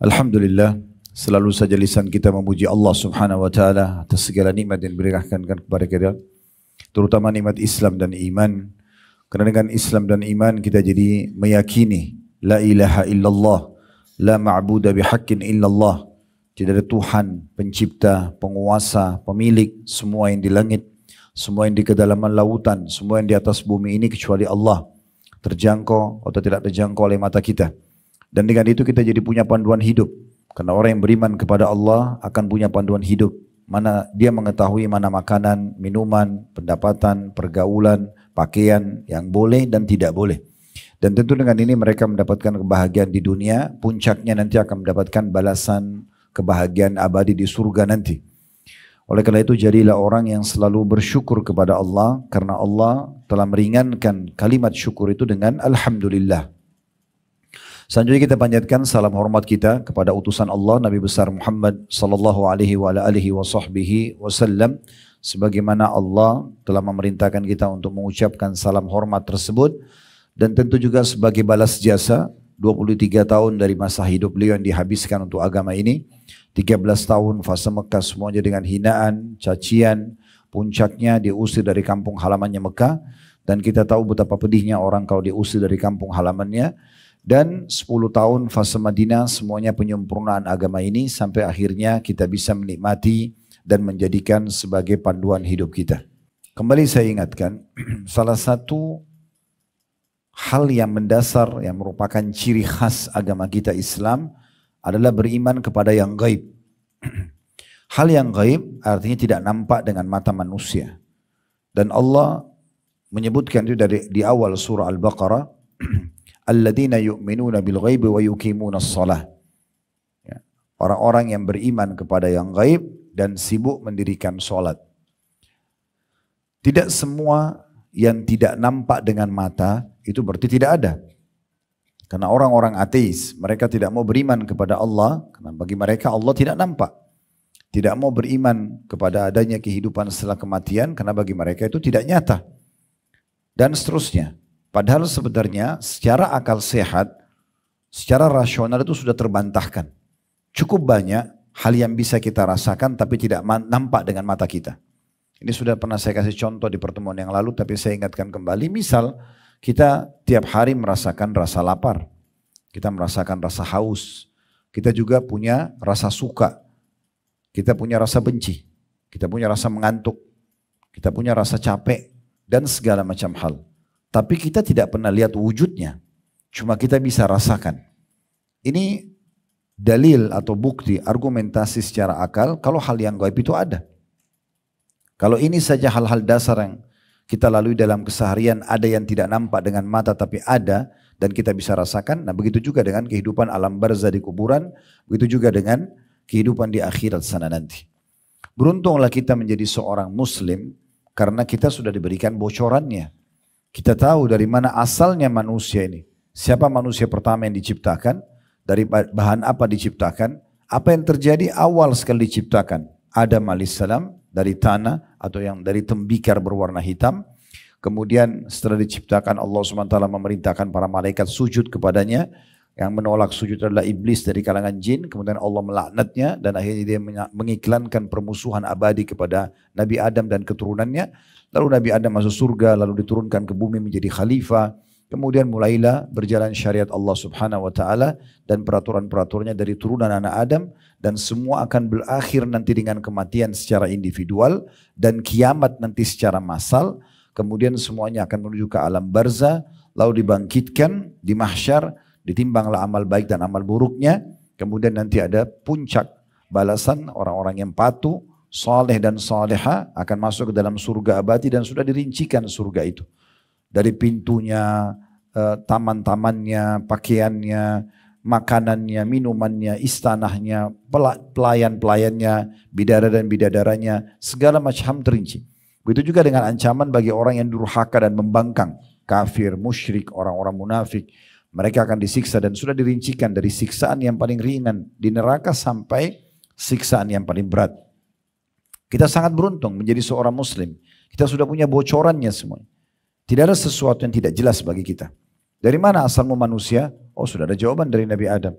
Alhamdulillah selalu saja lisan kita memuji Allah Subhanahu wa taala atas segala nikmat yang diberikan kepada kita terutama nikmat Islam dan iman kerana dengan Islam dan iman kita jadi meyakini la ilaha illallah la ma'budu bihaqqin illallah tidak ada Tuhan, pencipta, penguasa, pemilik semua yang di langit, semua yang di kedalaman lautan, semua yang di atas bumi ini kecuali Allah. Terjangkau atau tidak terjangkau oleh mata kita. Dan dengan itu kita jadi punya panduan hidup. Karena orang yang beriman kepada Allah akan punya panduan hidup. Mana dia mengetahui mana makanan, minuman, pendapatan, pergaulan, pakaian yang boleh dan tidak boleh. Dan tentu dengan ini mereka mendapatkan kebahagiaan di dunia, puncaknya nanti akan mendapatkan balasan kebahagiaan abadi di surga nanti. Oleh karena itu jadilah orang yang selalu bersyukur kepada Allah karena Allah telah meringankan kalimat syukur itu dengan alhamdulillah. Selanjutnya kita panjatkan salam hormat kita kepada utusan Allah Nabi besar Muhammad sallallahu alaihi wa alihi wasallam sebagaimana Allah telah memerintahkan kita untuk mengucapkan salam hormat tersebut dan tentu juga sebagai balas jasa 23 tahun dari masa hidup beliau yang dihabiskan untuk agama ini 13 tahun fase Mekah semuanya dengan hinaan, cacian, puncaknya diusir dari kampung halamannya Mekah dan kita tahu betapa pedihnya orang kalau diusir dari kampung halamannya dan 10 tahun fase Madinah semuanya penyempurnaan agama ini sampai akhirnya kita bisa menikmati dan menjadikan sebagai panduan hidup kita. Kembali saya ingatkan, salah satu hal yang mendasar yang merupakan ciri khas agama kita Islam adalah beriman kepada yang gaib. Hal yang gaib artinya tidak nampak dengan mata manusia. Dan Allah menyebutkan itu dari di awal surah Al-Baqarah alladzina yu'minuna bil ghaibi wa yuqimuna shalah. Ya. Orang-orang yang beriman kepada yang gaib dan sibuk mendirikan sholat. Tidak semua yang tidak nampak dengan mata itu berarti tidak ada. Karena orang-orang ateis, mereka tidak mau beriman kepada Allah, karena bagi mereka Allah tidak nampak. Tidak mau beriman kepada adanya kehidupan setelah kematian, karena bagi mereka itu tidak nyata. Dan seterusnya. Padahal sebenarnya secara akal sehat, secara rasional itu sudah terbantahkan. Cukup banyak hal yang bisa kita rasakan tapi tidak nampak dengan mata kita. Ini sudah pernah saya kasih contoh di pertemuan yang lalu tapi saya ingatkan kembali. Misal kita tiap hari merasakan rasa lapar, kita merasakan rasa haus, kita juga punya rasa suka, kita punya rasa benci, kita punya rasa mengantuk, kita punya rasa capek dan segala macam hal. Tapi kita tidak pernah lihat wujudnya. Cuma kita bisa rasakan. Ini dalil atau bukti argumentasi secara akal kalau hal yang gaib itu ada. Kalau ini saja hal-hal dasar yang kita lalui dalam keseharian ada yang tidak nampak dengan mata tapi ada dan kita bisa rasakan. Nah begitu juga dengan kehidupan alam barzah di kuburan, begitu juga dengan kehidupan di akhirat sana nanti. Beruntunglah kita menjadi seorang muslim karena kita sudah diberikan bocorannya. Kita tahu dari mana asalnya manusia ini. Siapa manusia pertama yang diciptakan? Dari bahan apa diciptakan? Apa yang terjadi awal sekali diciptakan? Adam alaihissalam dari tanah atau yang dari tembikar berwarna hitam. Kemudian setelah diciptakan Allah SWT memerintahkan para malaikat sujud kepadanya. Yang menolak sujud adalah iblis dari kalangan jin. Kemudian Allah melaknatnya dan akhirnya dia mengiklankan permusuhan abadi kepada Nabi Adam dan keturunannya. Lalu Nabi Adam masuk surga, lalu diturunkan ke bumi menjadi khalifah. Kemudian mulailah berjalan syariat Allah subhanahu wa ta'ala dan peraturan-peraturannya dari turunan anak Adam dan semua akan berakhir nanti dengan kematian secara individual dan kiamat nanti secara massal. Kemudian semuanya akan menuju ke alam barza, lalu dibangkitkan di mahsyar, ditimbanglah amal baik dan amal buruknya. Kemudian nanti ada puncak balasan orang-orang yang patuh, saleh dan saleha akan masuk ke dalam surga abadi dan sudah dirincikan surga itu. Dari pintunya, eh, taman-tamannya, pakaiannya, makanannya, minumannya, istanahnya, pelayan-pelayannya, bidara dan bidadaranya, segala macam terinci. Begitu juga dengan ancaman bagi orang yang durhaka dan membangkang, kafir, musyrik, orang-orang munafik. Mereka akan disiksa dan sudah dirincikan dari siksaan yang paling ringan di neraka sampai siksaan yang paling berat. Kita sangat beruntung menjadi seorang muslim. Kita sudah punya bocorannya semua. Tidak ada sesuatu yang tidak jelas bagi kita. Dari mana asalmu manusia? Oh sudah ada jawaban dari Nabi Adam.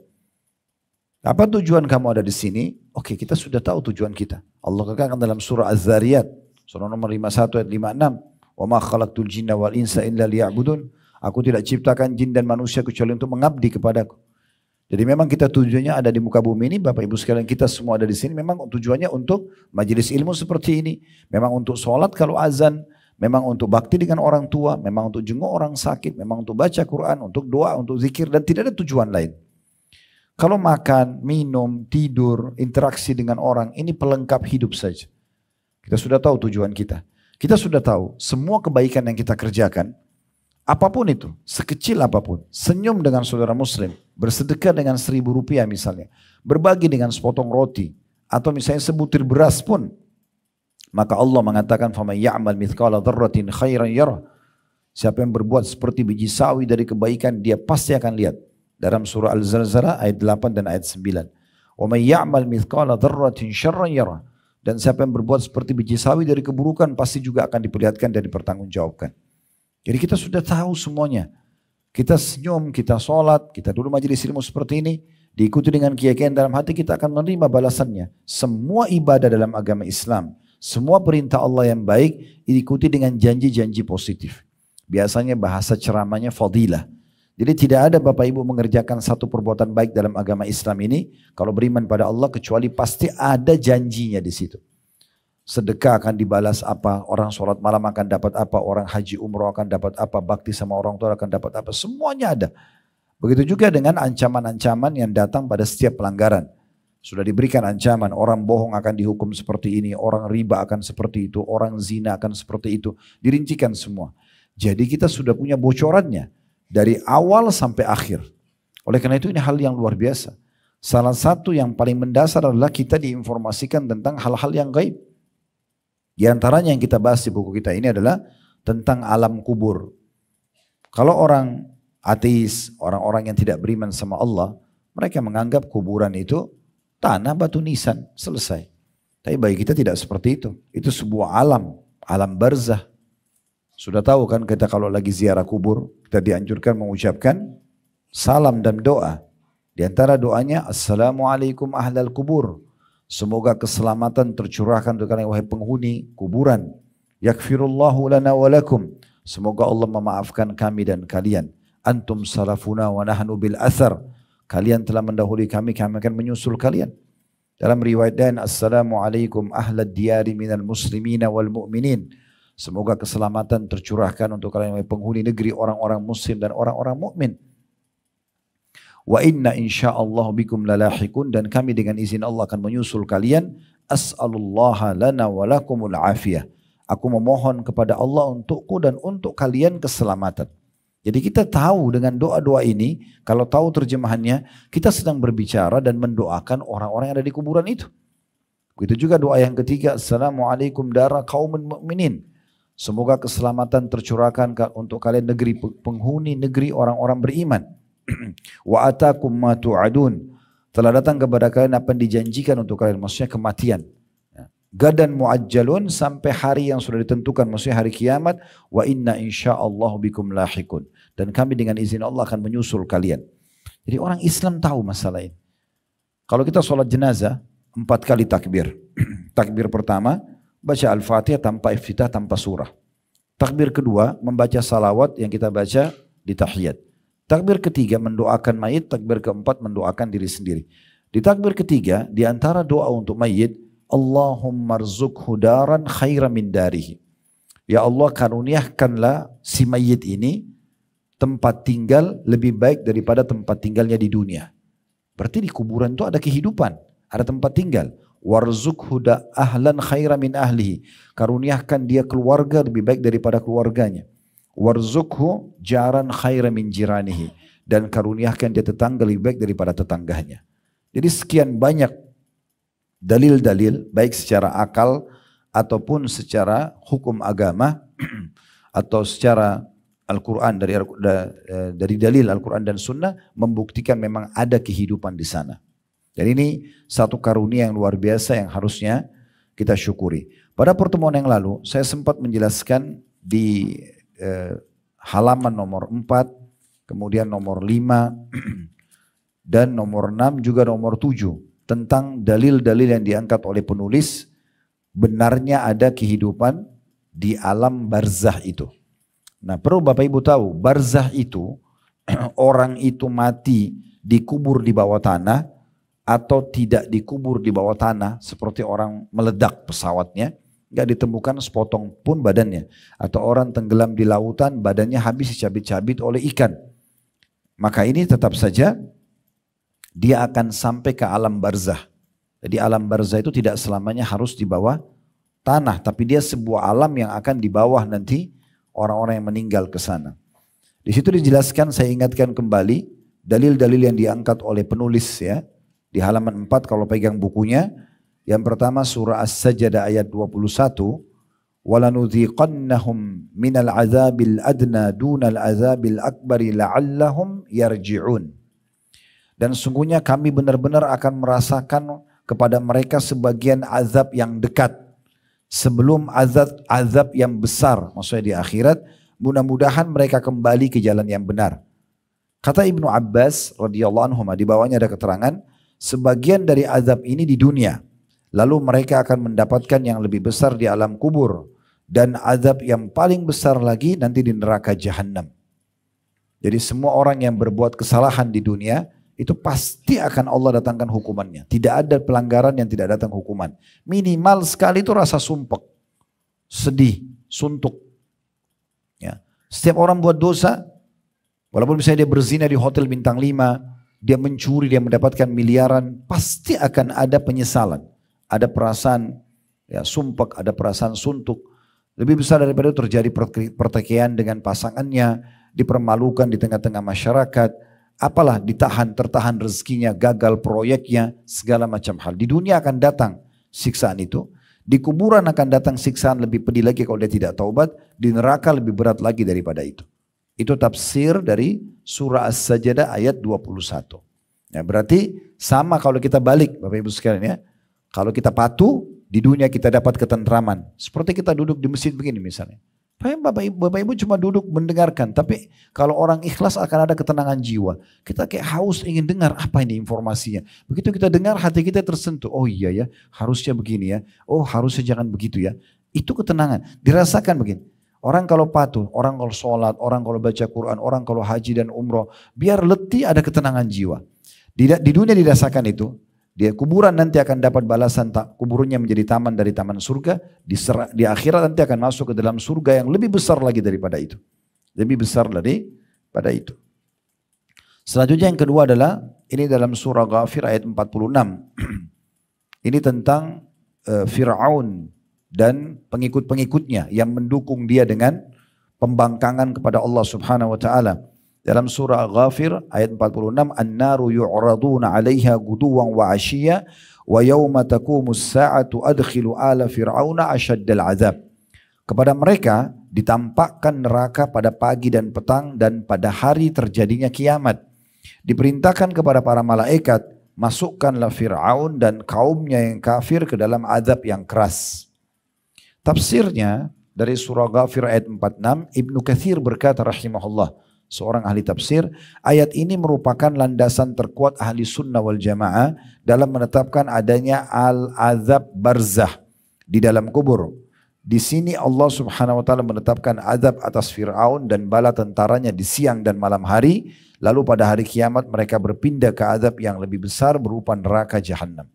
Apa tujuan kamu ada di sini? Oke kita sudah tahu tujuan kita. Allah katakan dalam surah Az-Zariyat. Surah nomor 51 ayat 56. Wa ma khalaqtul jinna wal insa illa liya'budun. Aku tidak ciptakan jin dan manusia kecuali untuk mengabdi kepadaku. Jadi memang kita tujuannya ada di muka bumi ini, Bapak Ibu sekalian kita semua ada di sini memang tujuannya untuk majelis ilmu seperti ini. Memang untuk sholat kalau azan, memang untuk bakti dengan orang tua, memang untuk jenguk orang sakit, memang untuk baca Quran, untuk doa, untuk zikir dan tidak ada tujuan lain. Kalau makan, minum, tidur, interaksi dengan orang ini pelengkap hidup saja. Kita sudah tahu tujuan kita. Kita sudah tahu semua kebaikan yang kita kerjakan Apapun itu, sekecil apapun. Senyum dengan saudara muslim, bersedekah dengan seribu rupiah misalnya. Berbagi dengan sepotong roti, atau misalnya sebutir beras pun. Maka Allah mengatakan, فَمَنْ يَعْمَلْ مِثْقَالَ ذَرَّةٍ خَيْرًا يَرَهُ Siapa yang berbuat seperti biji sawi dari kebaikan, dia pasti akan lihat. Dalam surah Al-Zalzalah ayat 8 dan ayat 9. وَمَنْ يَعْمَلْ مِثْقَالَ ذَرَّةٍ شَرًّا يَرَهُ Dan siapa yang berbuat seperti biji sawi dari keburukan, pasti juga akan diperlihatkan dan dipertanggungjawabkan. Jadi kita sudah tahu semuanya. Kita senyum, kita sholat, kita dulu majelis ilmu seperti ini, diikuti dengan keyakinan dalam hati kita akan menerima balasannya. Semua ibadah dalam agama Islam, semua perintah Allah yang baik diikuti dengan janji-janji positif. Biasanya bahasa ceramahnya fadilah. Jadi tidak ada Bapak Ibu mengerjakan satu perbuatan baik dalam agama Islam ini kalau beriman pada Allah kecuali pasti ada janjinya di situ. Sedekah akan dibalas apa, orang sholat malam akan dapat apa, orang haji umroh akan dapat apa, bakti sama orang tua akan dapat apa, semuanya ada. Begitu juga dengan ancaman-ancaman yang datang pada setiap pelanggaran. Sudah diberikan ancaman, orang bohong akan dihukum seperti ini, orang riba akan seperti itu, orang zina akan seperti itu. Dirincikan semua. Jadi kita sudah punya bocorannya dari awal sampai akhir. Oleh karena itu ini hal yang luar biasa. Salah satu yang paling mendasar adalah kita diinformasikan tentang hal-hal yang gaib. Di antaranya yang kita bahas di buku kita ini adalah tentang alam kubur. Kalau orang ateis, orang-orang yang tidak beriman sama Allah, mereka menganggap kuburan itu tanah batu nisan, selesai. Tapi bagi kita tidak seperti itu. Itu sebuah alam, alam barzah. Sudah tahu kan kita kalau lagi ziarah kubur, kita dianjurkan mengucapkan salam dan doa. Di antara doanya, Assalamualaikum ahlal kubur. Semoga keselamatan tercurahkan untuk kalian wahai penghuni kuburan. Yakfirullahu lana walakum. Semoga Allah memaafkan kami dan kalian. Antum salafuna wa nahnu bil athar. Kalian telah mendahului kami, kami akan menyusul kalian. Dalam riwayat lain, Assalamualaikum ahlad diyari minal muslimina wal mu'minin. Semoga keselamatan tercurahkan untuk kalian wahai penghuni negeri orang-orang muslim dan orang-orang mukmin. Wa inna insyaallah bikum lalahikun dan kami dengan izin Allah akan menyusul kalian. As'alullaha lana wa lakumul afiyah. Aku memohon kepada Allah untukku dan untuk kalian keselamatan. Jadi kita tahu dengan doa-doa ini, kalau tahu terjemahannya, kita sedang berbicara dan mendoakan orang-orang yang ada di kuburan itu. Begitu juga doa yang ketiga, Assalamualaikum dara kaumun mu'minin. Semoga keselamatan tercurahkan untuk kalian negeri penghuni negeri orang-orang beriman. wa atakum ma tu'adun. Telah datang kepada kalian apa yang dijanjikan untuk kalian, maksudnya kematian. Ya. Gadan muajjalun sampai hari yang sudah ditentukan, maksudnya hari kiamat. Wa inna insyaallah bikum lahikun. Dan kami dengan izin Allah akan menyusul kalian. Jadi orang Islam tahu masalah ini. Kalau kita sholat jenazah, empat kali takbir. takbir pertama, baca Al-Fatihah tanpa iftitah, tanpa surah. Takbir kedua, membaca salawat yang kita baca di tahiyat. Takbir ketiga mendoakan mayit, takbir keempat mendoakan diri sendiri. Di takbir ketiga, di antara doa untuk mayit, Allahumma rzukhu hudaran khaira min darihi. Ya Allah karuniahkanlah si mayit ini tempat tinggal lebih baik daripada tempat tinggalnya di dunia. Berarti di kuburan itu ada kehidupan, ada tempat tinggal. Warzuk huda ahlan khaira min ahlihi. Karuniahkan dia keluarga lebih baik daripada keluarganya. Warzukhu jaran khaira min jiranihi. Dan karuniakan dia tetangga lebih baik daripada tetangganya. Jadi sekian banyak dalil-dalil baik secara akal ataupun secara hukum agama atau secara Al-Quran dari, e, dari dalil Al-Quran dan Sunnah membuktikan memang ada kehidupan di sana. Dan ini satu karunia yang luar biasa yang harusnya kita syukuri. Pada pertemuan yang lalu saya sempat menjelaskan di eh, halaman nomor 4, kemudian nomor 5, dan nomor 6 juga nomor 7 tentang dalil-dalil yang diangkat oleh penulis benarnya ada kehidupan di alam barzah itu. Nah perlu Bapak Ibu tahu barzah itu orang itu mati dikubur di bawah tanah atau tidak dikubur di bawah tanah seperti orang meledak pesawatnya nggak ditemukan sepotong pun badannya. Atau orang tenggelam di lautan, badannya habis dicabit-cabit oleh ikan. Maka ini tetap saja dia akan sampai ke alam barzah. Jadi alam barzah itu tidak selamanya harus di bawah tanah, tapi dia sebuah alam yang akan di bawah nanti orang-orang yang meninggal ke sana. Di situ dijelaskan, saya ingatkan kembali dalil-dalil yang diangkat oleh penulis ya di halaman 4 kalau pegang bukunya yang pertama surah As-Sajdah ayat 21. وَلَنُذِيقَنَّهُمْ مِنَ الْعَذَابِ الْأَدْنَى دُونَ الْعَذَابِ الْأَكْبَرِ لَعَلَّهُمْ يَرْجِعُونَ Dan sungguhnya kami benar-benar akan merasakan kepada mereka sebagian azab yang dekat. Sebelum azab, azab yang besar, maksudnya di akhirat, mudah-mudahan mereka kembali ke jalan yang benar. Kata Ibnu Abbas radhiyallahu anhu di bawahnya ada keterangan sebagian dari azab ini di dunia Lalu mereka akan mendapatkan yang lebih besar di alam kubur dan azab yang paling besar lagi nanti di neraka jahanam. Jadi semua orang yang berbuat kesalahan di dunia itu pasti akan Allah datangkan hukumannya. Tidak ada pelanggaran yang tidak datang hukuman. Minimal sekali itu rasa sumpek, sedih, suntuk. Ya. Setiap orang buat dosa, walaupun misalnya dia berzina di hotel bintang 5, dia mencuri, dia mendapatkan miliaran, pasti akan ada penyesalan ada perasaan ya sumpek, ada perasaan suntuk. Lebih besar daripada itu terjadi pertekian dengan pasangannya, dipermalukan di tengah-tengah masyarakat, apalah ditahan, tertahan rezekinya, gagal proyeknya, segala macam hal. Di dunia akan datang siksaan itu, di kuburan akan datang siksaan lebih pedih lagi kalau dia tidak taubat, di neraka lebih berat lagi daripada itu. Itu tafsir dari surah As-Sajdah ayat 21. Ya, berarti sama kalau kita balik Bapak Ibu sekalian ya. Kalau kita patuh, di dunia kita dapat ketentraman. Seperti kita duduk di mesin begini misalnya. Bapak ibu, Bapak ibu cuma duduk mendengarkan, tapi kalau orang ikhlas akan ada ketenangan jiwa. Kita kayak haus ingin dengar apa ini informasinya. Begitu kita dengar hati kita tersentuh. Oh iya ya, harusnya begini ya. Oh harusnya jangan begitu ya. Itu ketenangan. Dirasakan begini. Orang kalau patuh, orang kalau sholat, orang kalau baca Quran, orang kalau haji dan umroh. Biar letih ada ketenangan jiwa. Di, di dunia dirasakan itu. Dia kuburan nanti akan dapat balasan tak kuburnya menjadi taman dari taman surga. Di, di akhirat nanti akan masuk ke dalam surga yang lebih besar lagi daripada itu. Lebih besar dari pada itu. Selanjutnya yang kedua adalah ini dalam surah Ghafir ayat 46. ini tentang uh, Fir'aun dan pengikut-pengikutnya yang mendukung dia dengan pembangkangan kepada Allah Subhanahu wa taala. Dalam surah Ghafir ayat 46, "An-naru yu'raduna 'alaiha guduwan wa 'ashiyya wa yauma as sa'atu adkhilu ala fir'auna ashaddal 'adzab." Kepada mereka ditampakkan neraka pada pagi dan petang dan pada hari terjadinya kiamat. Diperintahkan kepada para malaikat, masukkanlah Fir'aun dan kaumnya yang kafir ke dalam azab yang keras. Tafsirnya dari surah Ghafir ayat 46, Ibnu Kathir berkata rahimahullah, seorang ahli tafsir, ayat ini merupakan landasan terkuat ahli sunnah wal jamaah dalam menetapkan adanya al-azab barzah di dalam kubur. Di sini Allah subhanahu wa ta'ala menetapkan azab atas Fir'aun dan bala tentaranya di siang dan malam hari. Lalu pada hari kiamat mereka berpindah ke azab yang lebih besar berupa neraka jahanam.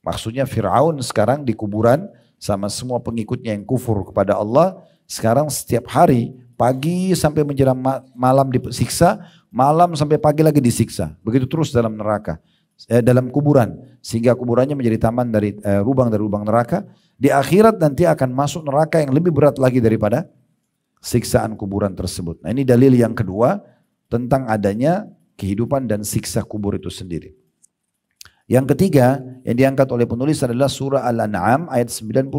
Maksudnya Fir'aun sekarang di kuburan sama semua pengikutnya yang kufur kepada Allah. Sekarang setiap hari Pagi sampai menjelang malam disiksa, malam sampai pagi lagi disiksa. Begitu terus dalam neraka, eh, dalam kuburan. Sehingga kuburannya menjadi taman dari eh, lubang dari lubang neraka. Di akhirat nanti akan masuk neraka yang lebih berat lagi daripada siksaan kuburan tersebut. Nah ini dalil yang kedua tentang adanya kehidupan dan siksa kubur itu sendiri. Yang ketiga yang diangkat oleh penulis adalah surah Al-An'am ayat 93.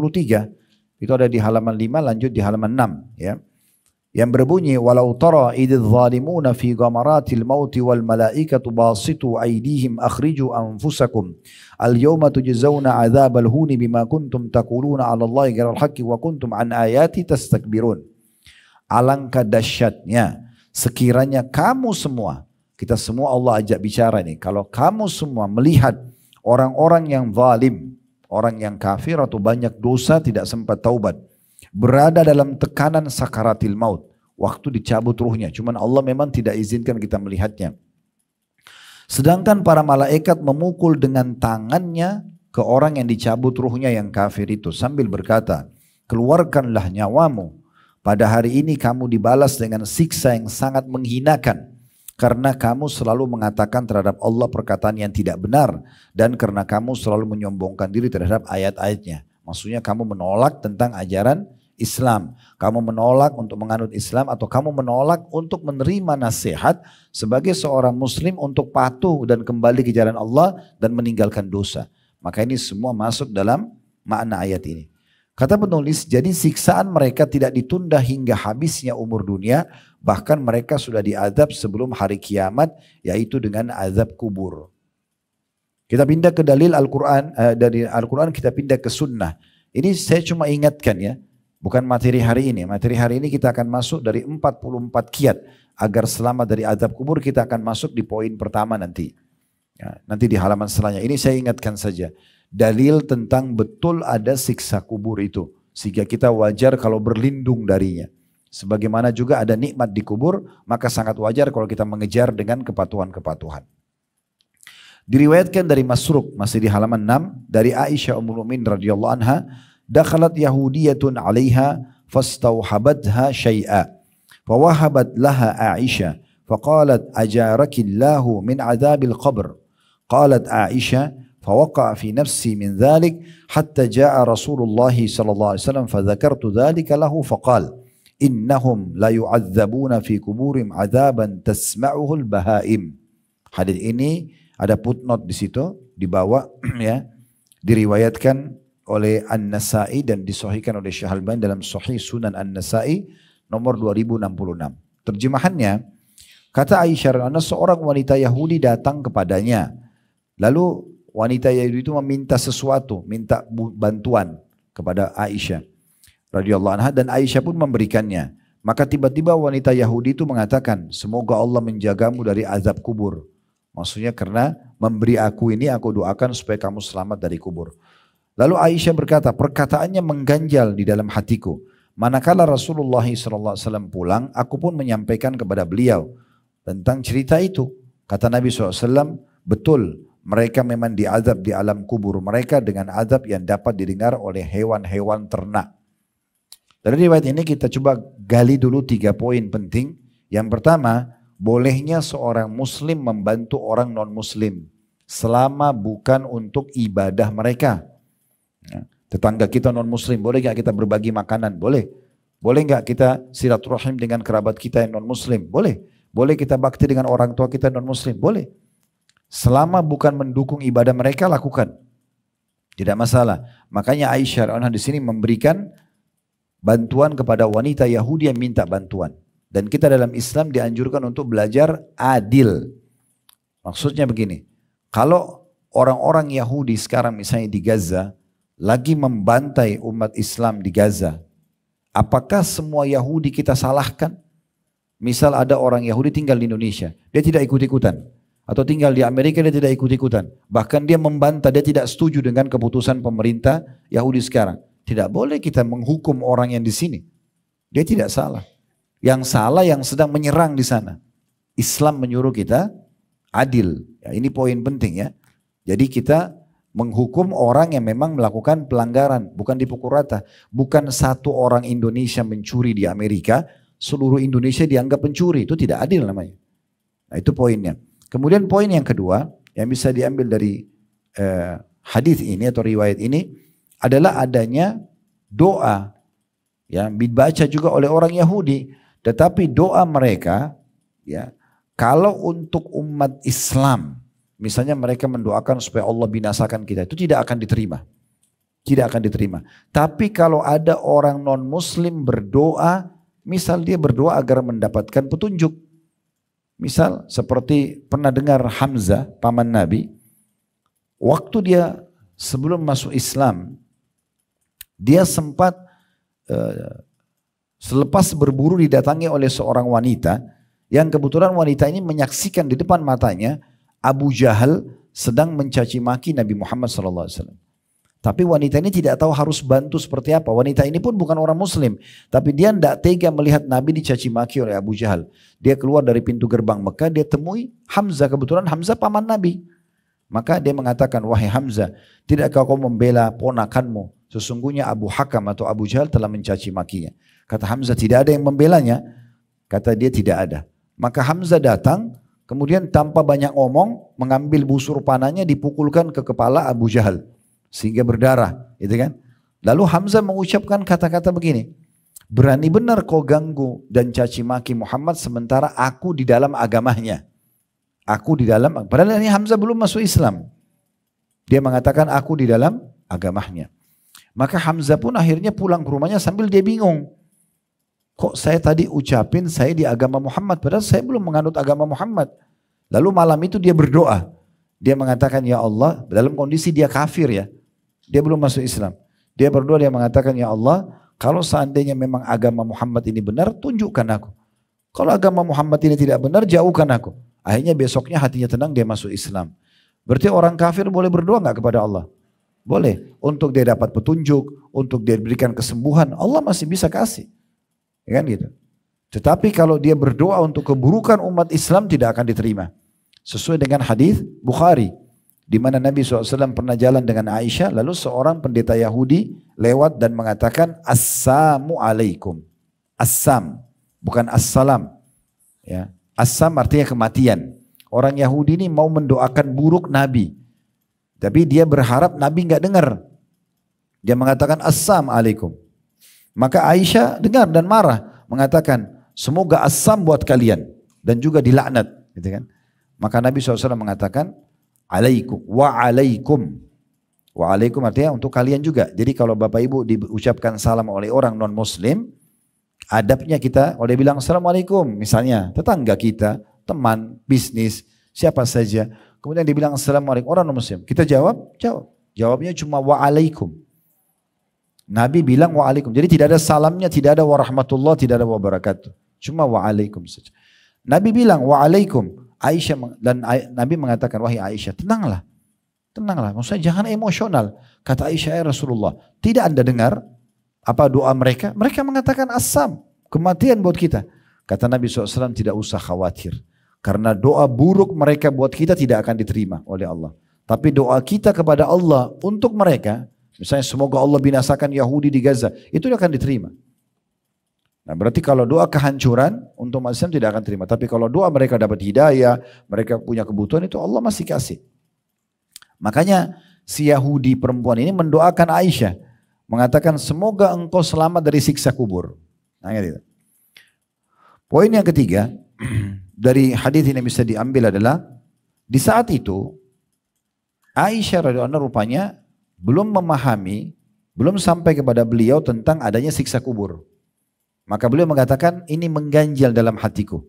Itu ada di halaman 5 lanjut di halaman 6 ya yang berbunyi walau tara idz zalimuna fi ghamaratil mauti wal malaikatu basitu aydihim akhriju anfusakum al yawma tujzauna adzabal huni bima kuntum taquluna 'ala allahi ghairal haqqi wa kuntum an ayati tastakbirun alangkah dahsyatnya sekiranya kamu semua kita semua Allah ajak bicara nih kalau kamu semua melihat orang-orang yang zalim orang yang kafir atau banyak dosa tidak sempat taubat berada dalam tekanan sakaratil maut. Waktu dicabut ruhnya, cuman Allah memang tidak izinkan kita melihatnya. Sedangkan para malaikat memukul dengan tangannya ke orang yang dicabut ruhnya yang kafir itu sambil berkata, keluarkanlah nyawamu. Pada hari ini kamu dibalas dengan siksa yang sangat menghinakan. Karena kamu selalu mengatakan terhadap Allah perkataan yang tidak benar. Dan karena kamu selalu menyombongkan diri terhadap ayat-ayatnya. Maksudnya kamu menolak tentang ajaran Islam. Kamu menolak untuk menganut Islam atau kamu menolak untuk menerima nasihat sebagai seorang muslim untuk patuh dan kembali ke jalan Allah dan meninggalkan dosa. Maka ini semua masuk dalam makna ayat ini. Kata penulis, jadi siksaan mereka tidak ditunda hingga habisnya umur dunia, bahkan mereka sudah diadab sebelum hari kiamat, yaitu dengan azab kubur. Kita pindah ke dalil Al-Quran, eh, dari Al-Quran kita pindah ke sunnah. Ini saya cuma ingatkan ya, Bukan materi hari ini. Materi hari ini kita akan masuk dari 44 kiat agar selamat dari azab kubur kita akan masuk di poin pertama nanti. Ya, nanti di halaman selanjutnya. Ini saya ingatkan saja. Dalil tentang betul ada siksa kubur itu. Sehingga kita wajar kalau berlindung darinya. Sebagaimana juga ada nikmat di kubur, maka sangat wajar kalau kita mengejar dengan kepatuhan-kepatuhan. Diriwayatkan dari Masruk masih di halaman 6 dari Aisyah Ummul Mukminin radhiyallahu anha دخلت يهودية عليها فاستوحبتها شيئا فوهبت لها عائشة فقالت أجارك الله من عذاب القبر قالت عائشة فوقع في نفسي من ذلك حتى جاء رسول الله صلى الله عليه وسلم فذكرت ذلك له فقال إنهم لا يعذبون في كبور عذابا تسمعه البهائم حديث ini ada footnote di situ bawah ya diriwayatkan oleh An-Nasai dan disohikan oleh Syekh Albani dalam Sahih Sunan An-Nasai nomor 2066. Terjemahannya, kata Aisyah radhiyallahu seorang wanita Yahudi datang kepadanya. Lalu wanita Yahudi itu meminta sesuatu, minta bantuan kepada Aisyah radhiyallahu anha dan Aisyah pun memberikannya. Maka tiba-tiba wanita Yahudi itu mengatakan, semoga Allah menjagamu dari azab kubur. Maksudnya karena memberi aku ini aku doakan supaya kamu selamat dari kubur. Lalu Aisyah berkata, perkataannya mengganjal di dalam hatiku. Manakala Rasulullah SAW pulang, aku pun menyampaikan kepada beliau tentang cerita itu. Kata Nabi SAW, betul mereka memang diadab di alam kubur mereka dengan adab yang dapat didengar oleh hewan-hewan ternak. Dari riwayat ini kita coba gali dulu tiga poin penting. Yang pertama, bolehnya seorang muslim membantu orang non muslim selama bukan untuk ibadah mereka. Ya. Tetangga kita non-muslim, boleh gak kita berbagi makanan? Boleh. Boleh gak kita silaturahim dengan kerabat kita yang non-muslim? Boleh. Boleh kita bakti dengan orang tua kita non-muslim? Boleh. Selama bukan mendukung ibadah mereka, lakukan. Tidak masalah. Makanya Aisyah anha di sini memberikan bantuan kepada wanita Yahudi yang minta bantuan. Dan kita dalam Islam dianjurkan untuk belajar adil. Maksudnya begini, kalau orang-orang Yahudi sekarang misalnya di Gaza, lagi membantai umat Islam di Gaza, apakah semua Yahudi kita salahkan? Misal ada orang Yahudi tinggal di Indonesia, dia tidak ikut-ikutan. Atau tinggal di Amerika dia tidak ikut-ikutan. Bahkan dia membantah, dia tidak setuju dengan keputusan pemerintah Yahudi sekarang. Tidak boleh kita menghukum orang yang di sini. Dia tidak salah. Yang salah yang sedang menyerang di sana. Islam menyuruh kita adil. Ya, ini poin penting ya. Jadi kita menghukum orang yang memang melakukan pelanggaran, bukan dipukul rata. Bukan satu orang Indonesia mencuri di Amerika, seluruh Indonesia dianggap pencuri, itu tidak adil namanya. Nah itu poinnya. Kemudian poin yang kedua yang bisa diambil dari eh, hadis ini atau riwayat ini adalah adanya doa yang dibaca juga oleh orang Yahudi tetapi doa mereka ya kalau untuk umat Islam Misalnya mereka mendoakan supaya Allah binasakan kita, itu tidak akan diterima. Tidak akan diterima. Tapi kalau ada orang non muslim berdoa, misal dia berdoa agar mendapatkan petunjuk. Misal seperti pernah dengar Hamzah, paman Nabi, waktu dia sebelum masuk Islam, dia sempat eh, selepas berburu didatangi oleh seorang wanita yang kebetulan wanita ini menyaksikan di depan matanya Abu Jahal sedang mencaci maki Nabi Muhammad SAW. Tapi wanita ini tidak tahu harus bantu seperti apa. Wanita ini pun bukan orang muslim. Tapi dia tidak tega melihat Nabi dicaci maki oleh Abu Jahal. Dia keluar dari pintu gerbang Mekah, dia temui Hamzah. Kebetulan Hamzah paman Nabi. Maka dia mengatakan, wahai Hamzah, tidakkah kau membela ponakanmu? Sesungguhnya Abu Hakam atau Abu Jahal telah mencaci makinya. Kata Hamzah, tidak ada yang membelanya. Kata dia, tidak ada. Maka Hamzah datang, Kemudian tanpa banyak omong mengambil busur panahnya dipukulkan ke kepala Abu Jahal sehingga berdarah, gitu kan? Lalu Hamzah mengucapkan kata-kata begini, berani benar kau ganggu dan caci maki Muhammad sementara aku di dalam agamanya. Aku di dalam, padahal ini Hamzah belum masuk Islam. Dia mengatakan aku di dalam agamanya. Maka Hamzah pun akhirnya pulang ke rumahnya sambil dia bingung. Kok saya tadi ucapin saya di agama Muhammad padahal saya belum menganut agama Muhammad. Lalu malam itu dia berdoa. Dia mengatakan ya Allah dalam kondisi dia kafir ya. Dia belum masuk Islam. Dia berdoa dia mengatakan ya Allah kalau seandainya memang agama Muhammad ini benar tunjukkan aku. Kalau agama Muhammad ini tidak benar jauhkan aku. Akhirnya besoknya hatinya tenang dia masuk Islam. Berarti orang kafir boleh berdoa nggak kepada Allah? Boleh. Untuk dia dapat petunjuk, untuk dia berikan kesembuhan, Allah masih bisa kasih. Ya kan gitu. Tetapi kalau dia berdoa untuk keburukan umat Islam tidak akan diterima. Sesuai dengan hadis Bukhari di mana Nabi SAW pernah jalan dengan Aisyah lalu seorang pendeta Yahudi lewat dan mengatakan assamu alaikum. Assam bukan assalam. Ya. Assam artinya kematian. Orang Yahudi ini mau mendoakan buruk Nabi. Tapi dia berharap Nabi nggak dengar. Dia mengatakan assam alaikum. Maka Aisyah dengar dan marah mengatakan semoga asam buat kalian dan juga dilaknat gitu kan. Maka Nabi SAW mengatakan alaikum wa alaikum wa alaikum artinya untuk kalian juga. Jadi kalau Bapak Ibu diucapkan salam oleh orang non muslim adabnya kita kalau dia bilang assalamualaikum misalnya tetangga kita, teman, bisnis, siapa saja. Kemudian dia bilang assalamualaikum orang non muslim. Kita jawab, jawab. Jawabnya cuma wa alaikum. Nabi bilang wa'alaikum. Jadi tidak ada salamnya, tidak ada warahmatullah, tidak ada wabarakatuh. Cuma wa'alaikum saja. Nabi bilang wa'alaikum. Aisyah dan Nabi mengatakan wahai Aisyah, tenanglah. Tenanglah, maksudnya jangan emosional. Kata Aisyah ya Rasulullah, tidak Anda dengar apa doa mereka? Mereka mengatakan asam, kematian buat kita. Kata Nabi SAW tidak usah khawatir. Karena doa buruk mereka buat kita tidak akan diterima oleh Allah. Tapi doa kita kepada Allah untuk mereka Misalnya semoga Allah binasakan Yahudi di Gaza. Itu akan diterima. Nah berarti kalau doa kehancuran untuk umat Islam tidak akan terima. Tapi kalau doa mereka dapat hidayah, mereka punya kebutuhan itu Allah masih kasih. Makanya si Yahudi perempuan ini mendoakan Aisyah. Mengatakan semoga engkau selamat dari siksa kubur. Nah, gitu. Poin yang ketiga dari hadis ini bisa diambil adalah di saat itu Aisyah radhiyallahu anha rupanya belum memahami, belum sampai kepada beliau tentang adanya siksa kubur. Maka beliau mengatakan ini mengganjal dalam hatiku.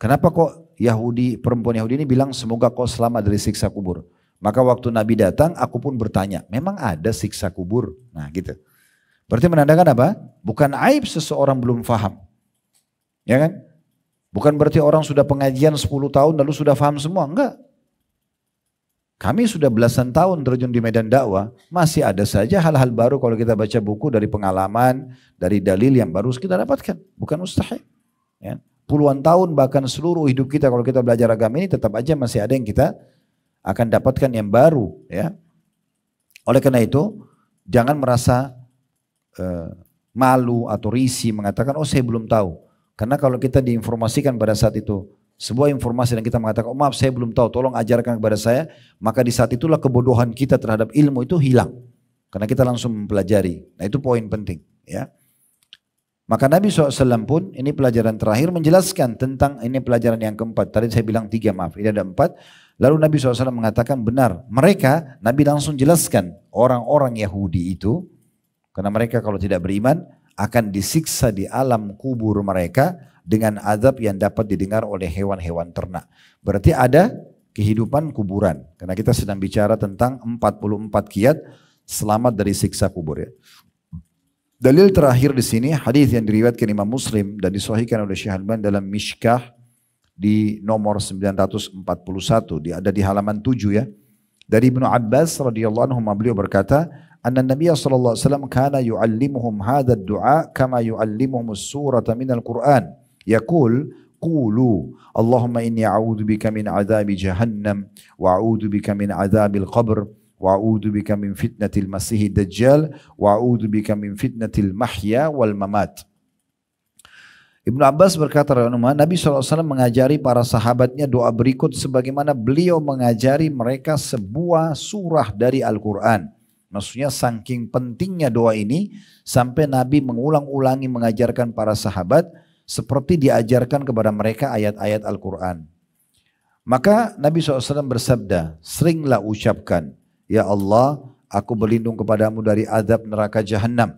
Kenapa kok Yahudi, perempuan Yahudi ini bilang semoga kau selamat dari siksa kubur. Maka waktu Nabi datang aku pun bertanya, memang ada siksa kubur? Nah gitu. Berarti menandakan apa? Bukan aib seseorang belum faham. Ya kan? Bukan berarti orang sudah pengajian 10 tahun lalu sudah faham semua. Enggak. Kami sudah belasan tahun terjun di medan dakwah, masih ada saja hal-hal baru kalau kita baca buku dari pengalaman, dari dalil yang baru kita dapatkan, bukan mustahil. Ya. Puluhan tahun bahkan seluruh hidup kita kalau kita belajar agama ini tetap aja masih ada yang kita akan dapatkan yang baru. Ya. Oleh karena itu, jangan merasa uh, malu atau risih mengatakan, oh saya belum tahu. Karena kalau kita diinformasikan pada saat itu, sebuah informasi dan kita mengatakan, oh, maaf saya belum tahu, tolong ajarkan kepada saya. Maka di saat itulah kebodohan kita terhadap ilmu itu hilang. Karena kita langsung mempelajari. Nah itu poin penting. ya. Maka Nabi SAW pun ini pelajaran terakhir menjelaskan tentang ini pelajaran yang keempat. Tadi saya bilang tiga maaf, ini ada empat. Lalu Nabi SAW mengatakan benar. Mereka, Nabi langsung jelaskan orang-orang Yahudi itu. Karena mereka kalau tidak beriman akan disiksa di alam kubur mereka dengan azab yang dapat didengar oleh hewan-hewan ternak. Berarti ada kehidupan kuburan. Karena kita sedang bicara tentang 44 kiat selamat dari siksa kubur ya. Dalil terakhir di sini hadis yang diriwayatkan Imam Muslim dan disahihkan oleh Syekh al dalam Mishkah di nomor 941 di ada di halaman 7 ya. Dari Ibnu Abbas radhiyallahu anhu beliau berkata, "Anna Nabi sallallahu alaihi wasallam kana yu'allimuhum hadha dua kama yu'allimuhum as-surata min al-Qur'an." Yaqul qulu Allahumma inni a'udzu bika min عذاب jahannam wa a'udzu bika min القبر qabr wa a'udzu bika min fitnatil masihid dajjal wa a'udzu bika min fitnatil mahya wal mamat. Ibnu Abbas berkata Nabi SAW mengajari para sahabatnya doa berikut sebagaimana beliau mengajari mereka sebuah surah dari Al-Quran. Maksudnya saking pentingnya doa ini sampai Nabi mengulang-ulangi mengajarkan para sahabat seperti diajarkan kepada mereka ayat-ayat Al-Quran. Maka Nabi SAW bersabda, seringlah ucapkan, Ya Allah, aku berlindung kepadamu dari azab neraka jahanam.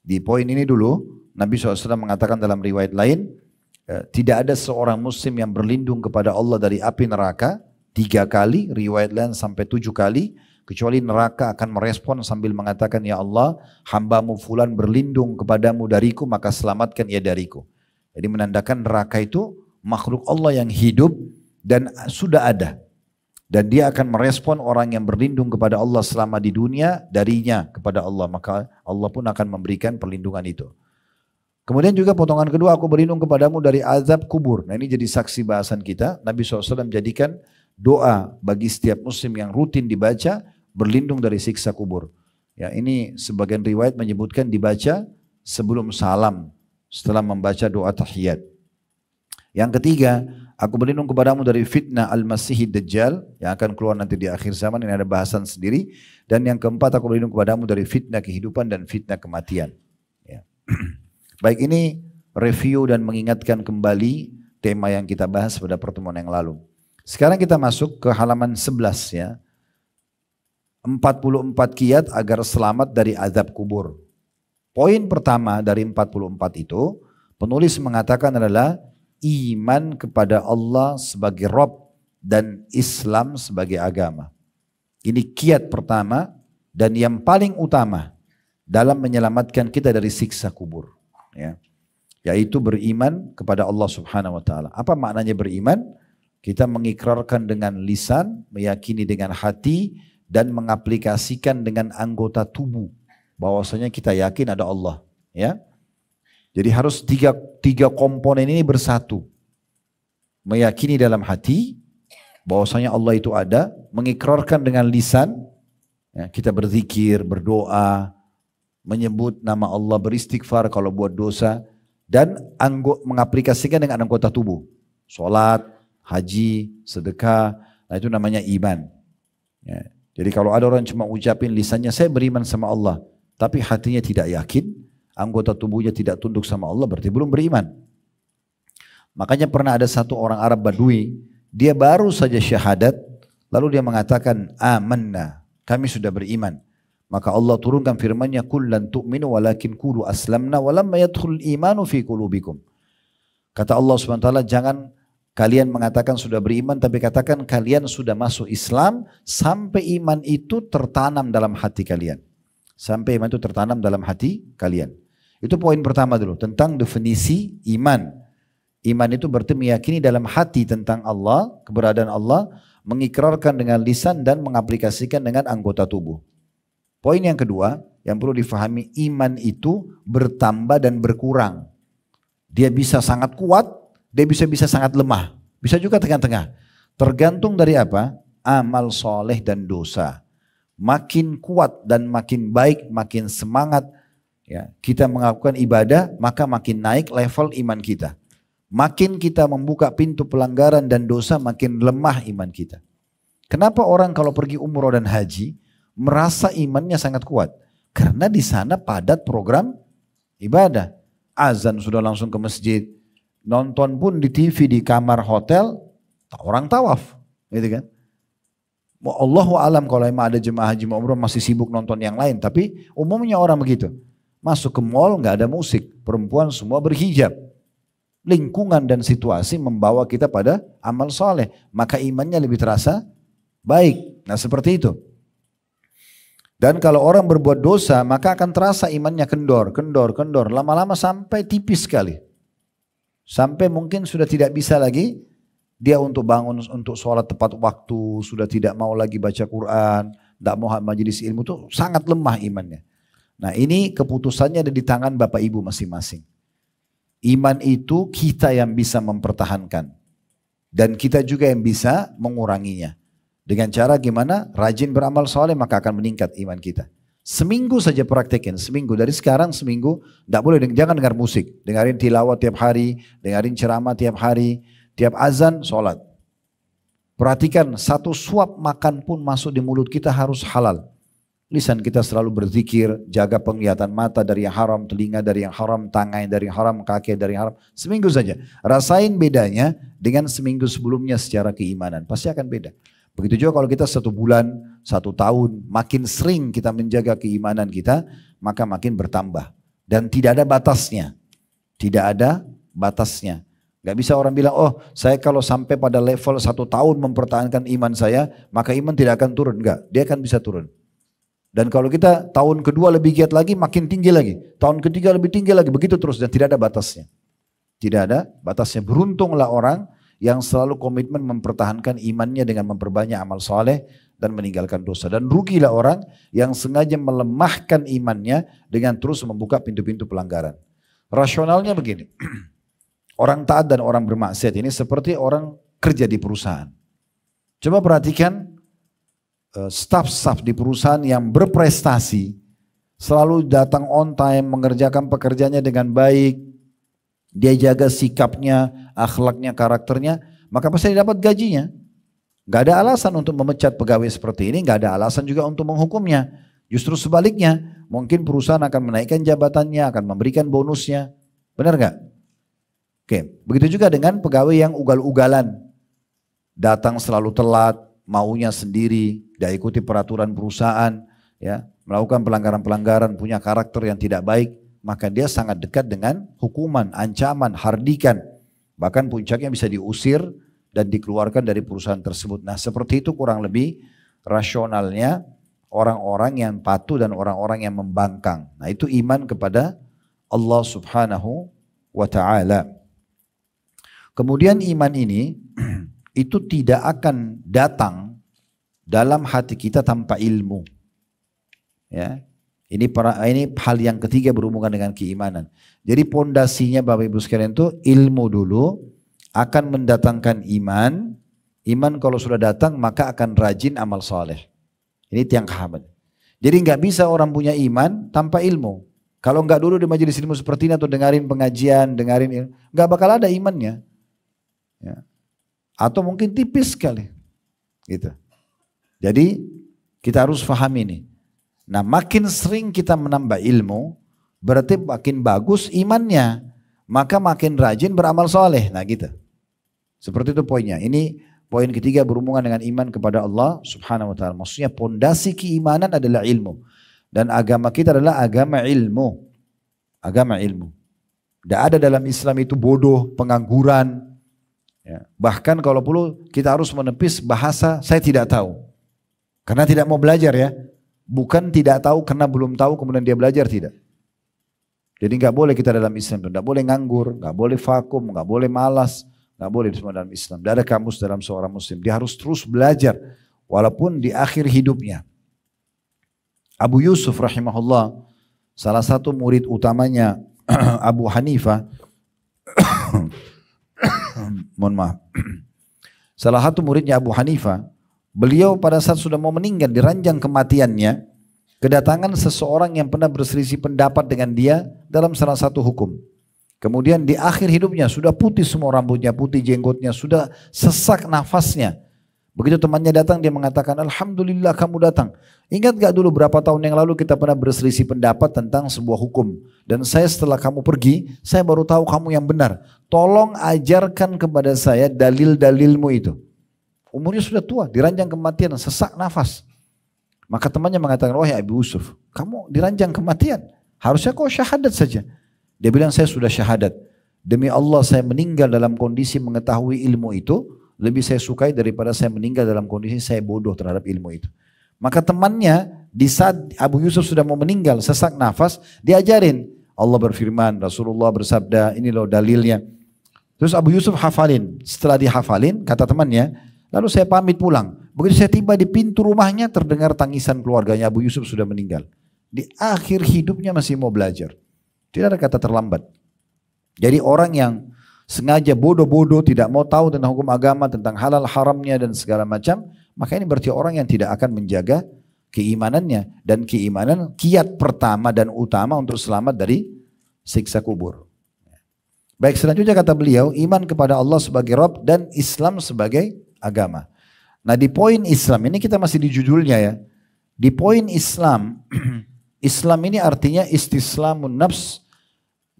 Di poin ini dulu, Nabi SAW mengatakan dalam riwayat lain, ya, tidak ada seorang muslim yang berlindung kepada Allah dari api neraka tiga kali, riwayat lain sampai tujuh kali, kecuali neraka akan merespon sambil mengatakan, Ya Allah, hambamu fulan berlindung kepadamu dariku, maka selamatkan ia dariku. Jadi menandakan neraka itu makhluk Allah yang hidup dan sudah ada. Dan dia akan merespon orang yang berlindung kepada Allah selama di dunia darinya kepada Allah. Maka Allah pun akan memberikan perlindungan itu. Kemudian juga potongan kedua, aku berlindung kepadamu dari azab kubur. Nah ini jadi saksi bahasan kita. Nabi SAW menjadikan doa bagi setiap muslim yang rutin dibaca, berlindung dari siksa kubur. Ya ini sebagian riwayat menyebutkan dibaca sebelum salam setelah membaca doa tahiyat. Yang ketiga, aku berlindung kepadamu dari fitnah al masihid Dajjal yang akan keluar nanti di akhir zaman ini ada bahasan sendiri dan yang keempat aku berlindung kepadamu dari fitnah kehidupan dan fitnah kematian. Ya. Baik ini review dan mengingatkan kembali tema yang kita bahas pada pertemuan yang lalu. Sekarang kita masuk ke halaman 11 ya. 44 kiat agar selamat dari azab kubur. Poin pertama dari 44 itu, penulis mengatakan adalah iman kepada Allah sebagai Rob dan Islam sebagai agama. Ini kiat pertama dan yang paling utama dalam menyelamatkan kita dari siksa kubur. Ya. Yaitu beriman kepada Allah subhanahu wa ta'ala. Apa maknanya beriman? Kita mengikrarkan dengan lisan, meyakini dengan hati, dan mengaplikasikan dengan anggota tubuh bahwasanya kita yakin ada Allah, ya. Jadi harus tiga, tiga komponen ini bersatu. Meyakini dalam hati bahwasanya Allah itu ada, mengikrarkan dengan lisan, ya, kita berzikir, berdoa, menyebut nama Allah, beristighfar kalau buat dosa, dan anggo, mengaplikasikan dengan anggota tubuh. Sholat, haji, sedekah, nah itu namanya iman. Ya. Jadi kalau ada orang cuma ucapin lisannya, saya beriman sama Allah tapi hatinya tidak yakin, anggota tubuhnya tidak tunduk sama Allah berarti belum beriman. Makanya pernah ada satu orang Arab Badui, dia baru saja syahadat, lalu dia mengatakan amanna, kami sudah beriman. Maka Allah turunkan firman-Nya, "Kullan tu'minu walakin qulu aslamna walamma yadkhul imanu fi qulubikum." Kata Allah SWT, jangan kalian mengatakan sudah beriman tapi katakan kalian sudah masuk Islam sampai iman itu tertanam dalam hati kalian sampai iman itu tertanam dalam hati kalian. Itu poin pertama dulu tentang definisi iman. Iman itu berarti meyakini dalam hati tentang Allah, keberadaan Allah, mengikrarkan dengan lisan dan mengaplikasikan dengan anggota tubuh. Poin yang kedua yang perlu difahami iman itu bertambah dan berkurang. Dia bisa sangat kuat, dia bisa bisa sangat lemah, bisa juga tengah-tengah. Tergantung dari apa? Amal soleh dan dosa makin kuat dan makin baik, makin semangat ya, kita melakukan ibadah, maka makin naik level iman kita. Makin kita membuka pintu pelanggaran dan dosa, makin lemah iman kita. Kenapa orang kalau pergi umroh dan haji merasa imannya sangat kuat? Karena di sana padat program ibadah. Azan sudah langsung ke masjid, nonton pun di TV di kamar hotel, orang tawaf, gitu kan? wa alam kalau emang ada jemaah haji umroh masih sibuk nonton yang lain. Tapi umumnya orang begitu. Masuk ke mall nggak ada musik. Perempuan semua berhijab. Lingkungan dan situasi membawa kita pada amal soleh. Maka imannya lebih terasa baik. Nah seperti itu. Dan kalau orang berbuat dosa maka akan terasa imannya kendor, kendor, kendor. Lama-lama sampai tipis sekali. Sampai mungkin sudah tidak bisa lagi dia untuk bangun untuk sholat tepat waktu, sudah tidak mau lagi baca Quran, tidak mau majelis ilmu itu sangat lemah imannya. Nah ini keputusannya ada di tangan bapak ibu masing-masing. Iman itu kita yang bisa mempertahankan. Dan kita juga yang bisa menguranginya. Dengan cara gimana? Rajin beramal soleh maka akan meningkat iman kita. Seminggu saja praktekin, seminggu dari sekarang seminggu, tidak boleh jangan dengar musik, dengarin tilawat tiap hari, dengarin ceramah tiap hari, Tiap azan sholat. Perhatikan satu suap makan pun masuk di mulut kita harus halal. Lisan kita selalu berzikir, jaga penglihatan mata dari yang haram, telinga dari yang haram, tangan dari yang haram, kaki dari yang haram. Seminggu saja. Rasain bedanya dengan seminggu sebelumnya secara keimanan. Pasti akan beda. Begitu juga kalau kita satu bulan, satu tahun, makin sering kita menjaga keimanan kita, maka makin bertambah. Dan tidak ada batasnya. Tidak ada batasnya. Gak bisa orang bilang, oh saya kalau sampai pada level satu tahun mempertahankan iman saya, maka iman tidak akan turun. Enggak, dia akan bisa turun. Dan kalau kita tahun kedua lebih giat lagi, makin tinggi lagi. Tahun ketiga lebih tinggi lagi, begitu terus dan tidak ada batasnya. Tidak ada batasnya. Beruntunglah orang yang selalu komitmen mempertahankan imannya dengan memperbanyak amal soleh dan meninggalkan dosa. Dan rugilah orang yang sengaja melemahkan imannya dengan terus membuka pintu-pintu pelanggaran. Rasionalnya begini. Orang taat dan orang bermaksiat ini seperti orang kerja di perusahaan. Coba perhatikan eh, staff-staff di perusahaan yang berprestasi, selalu datang on time, mengerjakan pekerjaannya dengan baik, dia jaga sikapnya, akhlaknya, karakternya, maka pasti dapat gajinya. Gak ada alasan untuk memecat pegawai seperti ini, gak ada alasan juga untuk menghukumnya. Justru sebaliknya, mungkin perusahaan akan menaikkan jabatannya, akan memberikan bonusnya. Benar gak? Oke, begitu juga dengan pegawai yang ugal-ugalan. Datang selalu telat, maunya sendiri, tidak ikuti peraturan perusahaan, ya, melakukan pelanggaran-pelanggaran, punya karakter yang tidak baik, maka dia sangat dekat dengan hukuman, ancaman, hardikan. Bahkan puncaknya bisa diusir dan dikeluarkan dari perusahaan tersebut. Nah, seperti itu kurang lebih rasionalnya orang-orang yang patuh dan orang-orang yang membangkang. Nah, itu iman kepada Allah Subhanahu wa taala. Kemudian iman ini itu tidak akan datang dalam hati kita tanpa ilmu. Ya. Ini para, ini hal yang ketiga berhubungan dengan keimanan. Jadi pondasinya Bapak Ibu sekalian itu ilmu dulu akan mendatangkan iman. Iman kalau sudah datang maka akan rajin amal saleh. Ini tiang kehabat. Jadi nggak bisa orang punya iman tanpa ilmu. Kalau nggak dulu di majelis ilmu seperti ini atau dengarin pengajian, dengarin nggak bakal ada imannya. Ya. Atau mungkin tipis sekali. Gitu. Jadi kita harus faham ini. Nah makin sering kita menambah ilmu berarti makin bagus imannya. Maka makin rajin beramal soleh. Nah gitu. Seperti itu poinnya. Ini Poin ketiga berhubungan dengan iman kepada Allah Subhanahu wa taala. Maksudnya pondasi keimanan adalah ilmu dan agama kita adalah agama ilmu. Agama ilmu. Tidak ada dalam Islam itu bodoh, pengangguran, Ya. Bahkan kalau perlu kita harus menepis bahasa saya tidak tahu. Karena tidak mau belajar ya. Bukan tidak tahu karena belum tahu kemudian dia belajar tidak. Jadi nggak boleh kita dalam Islam, nggak boleh nganggur, nggak boleh vakum, nggak boleh malas, nggak boleh semua dalam Islam. Tidak ada kamus dalam seorang Muslim. Dia harus terus belajar, walaupun di akhir hidupnya. Abu Yusuf rahimahullah, salah satu murid utamanya Abu Hanifah, mohon maaf. Salah satu muridnya Abu Hanifah, beliau pada saat sudah mau meninggal diranjang kematiannya, kedatangan seseorang yang pernah berselisih pendapat dengan dia dalam salah satu hukum. Kemudian di akhir hidupnya sudah putih semua rambutnya, putih jenggotnya, sudah sesak nafasnya. Begitu temannya datang dia mengatakan Alhamdulillah kamu datang. Ingat gak dulu berapa tahun yang lalu kita pernah berselisih pendapat tentang sebuah hukum. Dan saya setelah kamu pergi saya baru tahu kamu yang benar. Tolong ajarkan kepada saya dalil-dalilmu itu. Umurnya sudah tua diranjang kematian sesak nafas. Maka temannya mengatakan wahai Abu Yusuf kamu diranjang kematian. Harusnya kau syahadat saja. Dia bilang saya sudah syahadat. Demi Allah saya meninggal dalam kondisi mengetahui ilmu itu lebih saya sukai daripada saya meninggal dalam kondisi saya bodoh terhadap ilmu itu. Maka temannya di saat Abu Yusuf sudah mau meninggal sesak nafas diajarin Allah berfirman Rasulullah bersabda ini loh dalilnya. Terus Abu Yusuf hafalin. Setelah dihafalin kata temannya lalu saya pamit pulang. Begitu saya tiba di pintu rumahnya terdengar tangisan keluarganya Abu Yusuf sudah meninggal. Di akhir hidupnya masih mau belajar. Tidak ada kata terlambat. Jadi orang yang sengaja bodoh-bodoh tidak mau tahu tentang hukum agama, tentang halal haramnya dan segala macam, maka ini berarti orang yang tidak akan menjaga keimanannya dan keimanan kiat pertama dan utama untuk selamat dari siksa kubur. Baik selanjutnya kata beliau iman kepada Allah sebagai Rob dan Islam sebagai agama. Nah di poin Islam ini kita masih di judulnya ya. Di poin Islam, Islam ini artinya istislamun nafs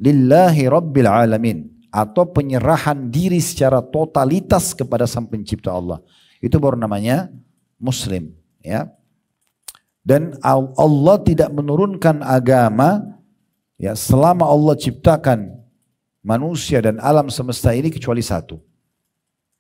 lillahi rabbil alamin atau penyerahan diri secara totalitas kepada sang pencipta Allah. Itu baru namanya muslim, ya. Dan Allah tidak menurunkan agama ya selama Allah ciptakan manusia dan alam semesta ini kecuali satu.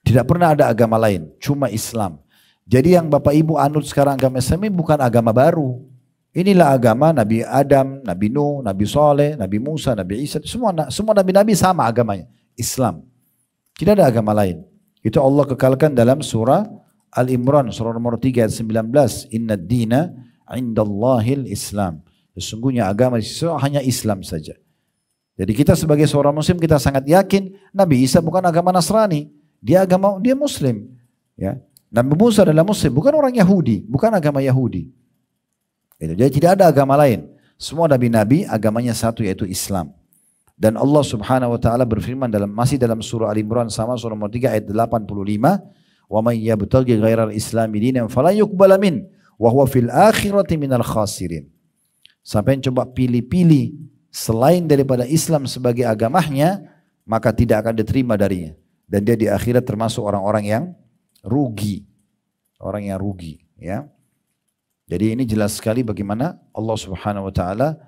Tidak pernah ada agama lain, cuma Islam. Jadi yang Bapak Ibu anut sekarang agama Islam ini bukan agama baru. Inilah agama Nabi Adam, Nabi Nuh, Nabi Saleh, Nabi Musa, Nabi Isa. Semua semua nabi-nabi sama agamanya. Islam. Tidak ada agama lain. Itu Allah kekalkan dalam surah Al-Imran surah nomor 3 ayat 19. Inna dina indallahil islam. Sesungguhnya agama hanya Islam saja. Jadi kita sebagai seorang muslim kita sangat yakin Nabi Isa bukan agama Nasrani. Dia agama dia muslim. Ya. Nabi Musa adalah muslim, bukan orang Yahudi, bukan agama Yahudi. Itu. Jadi tidak ada agama lain. Semua nabi-nabi agamanya satu yaitu Islam. Dan Allah Subhanahu wa taala berfirman dalam masih dalam surah Al Imran sama surah nomor 3 ayat 85 wa may yabtaghi al islami dinan falan yuqbala min wa huwa fil akhirati minal khasirin. Sampai yang coba pilih-pilih selain daripada Islam sebagai agamanya, maka tidak akan diterima darinya. Dan dia di akhirat termasuk orang-orang yang rugi. Orang yang rugi, ya. Jadi ini jelas sekali bagaimana Allah Subhanahu wa taala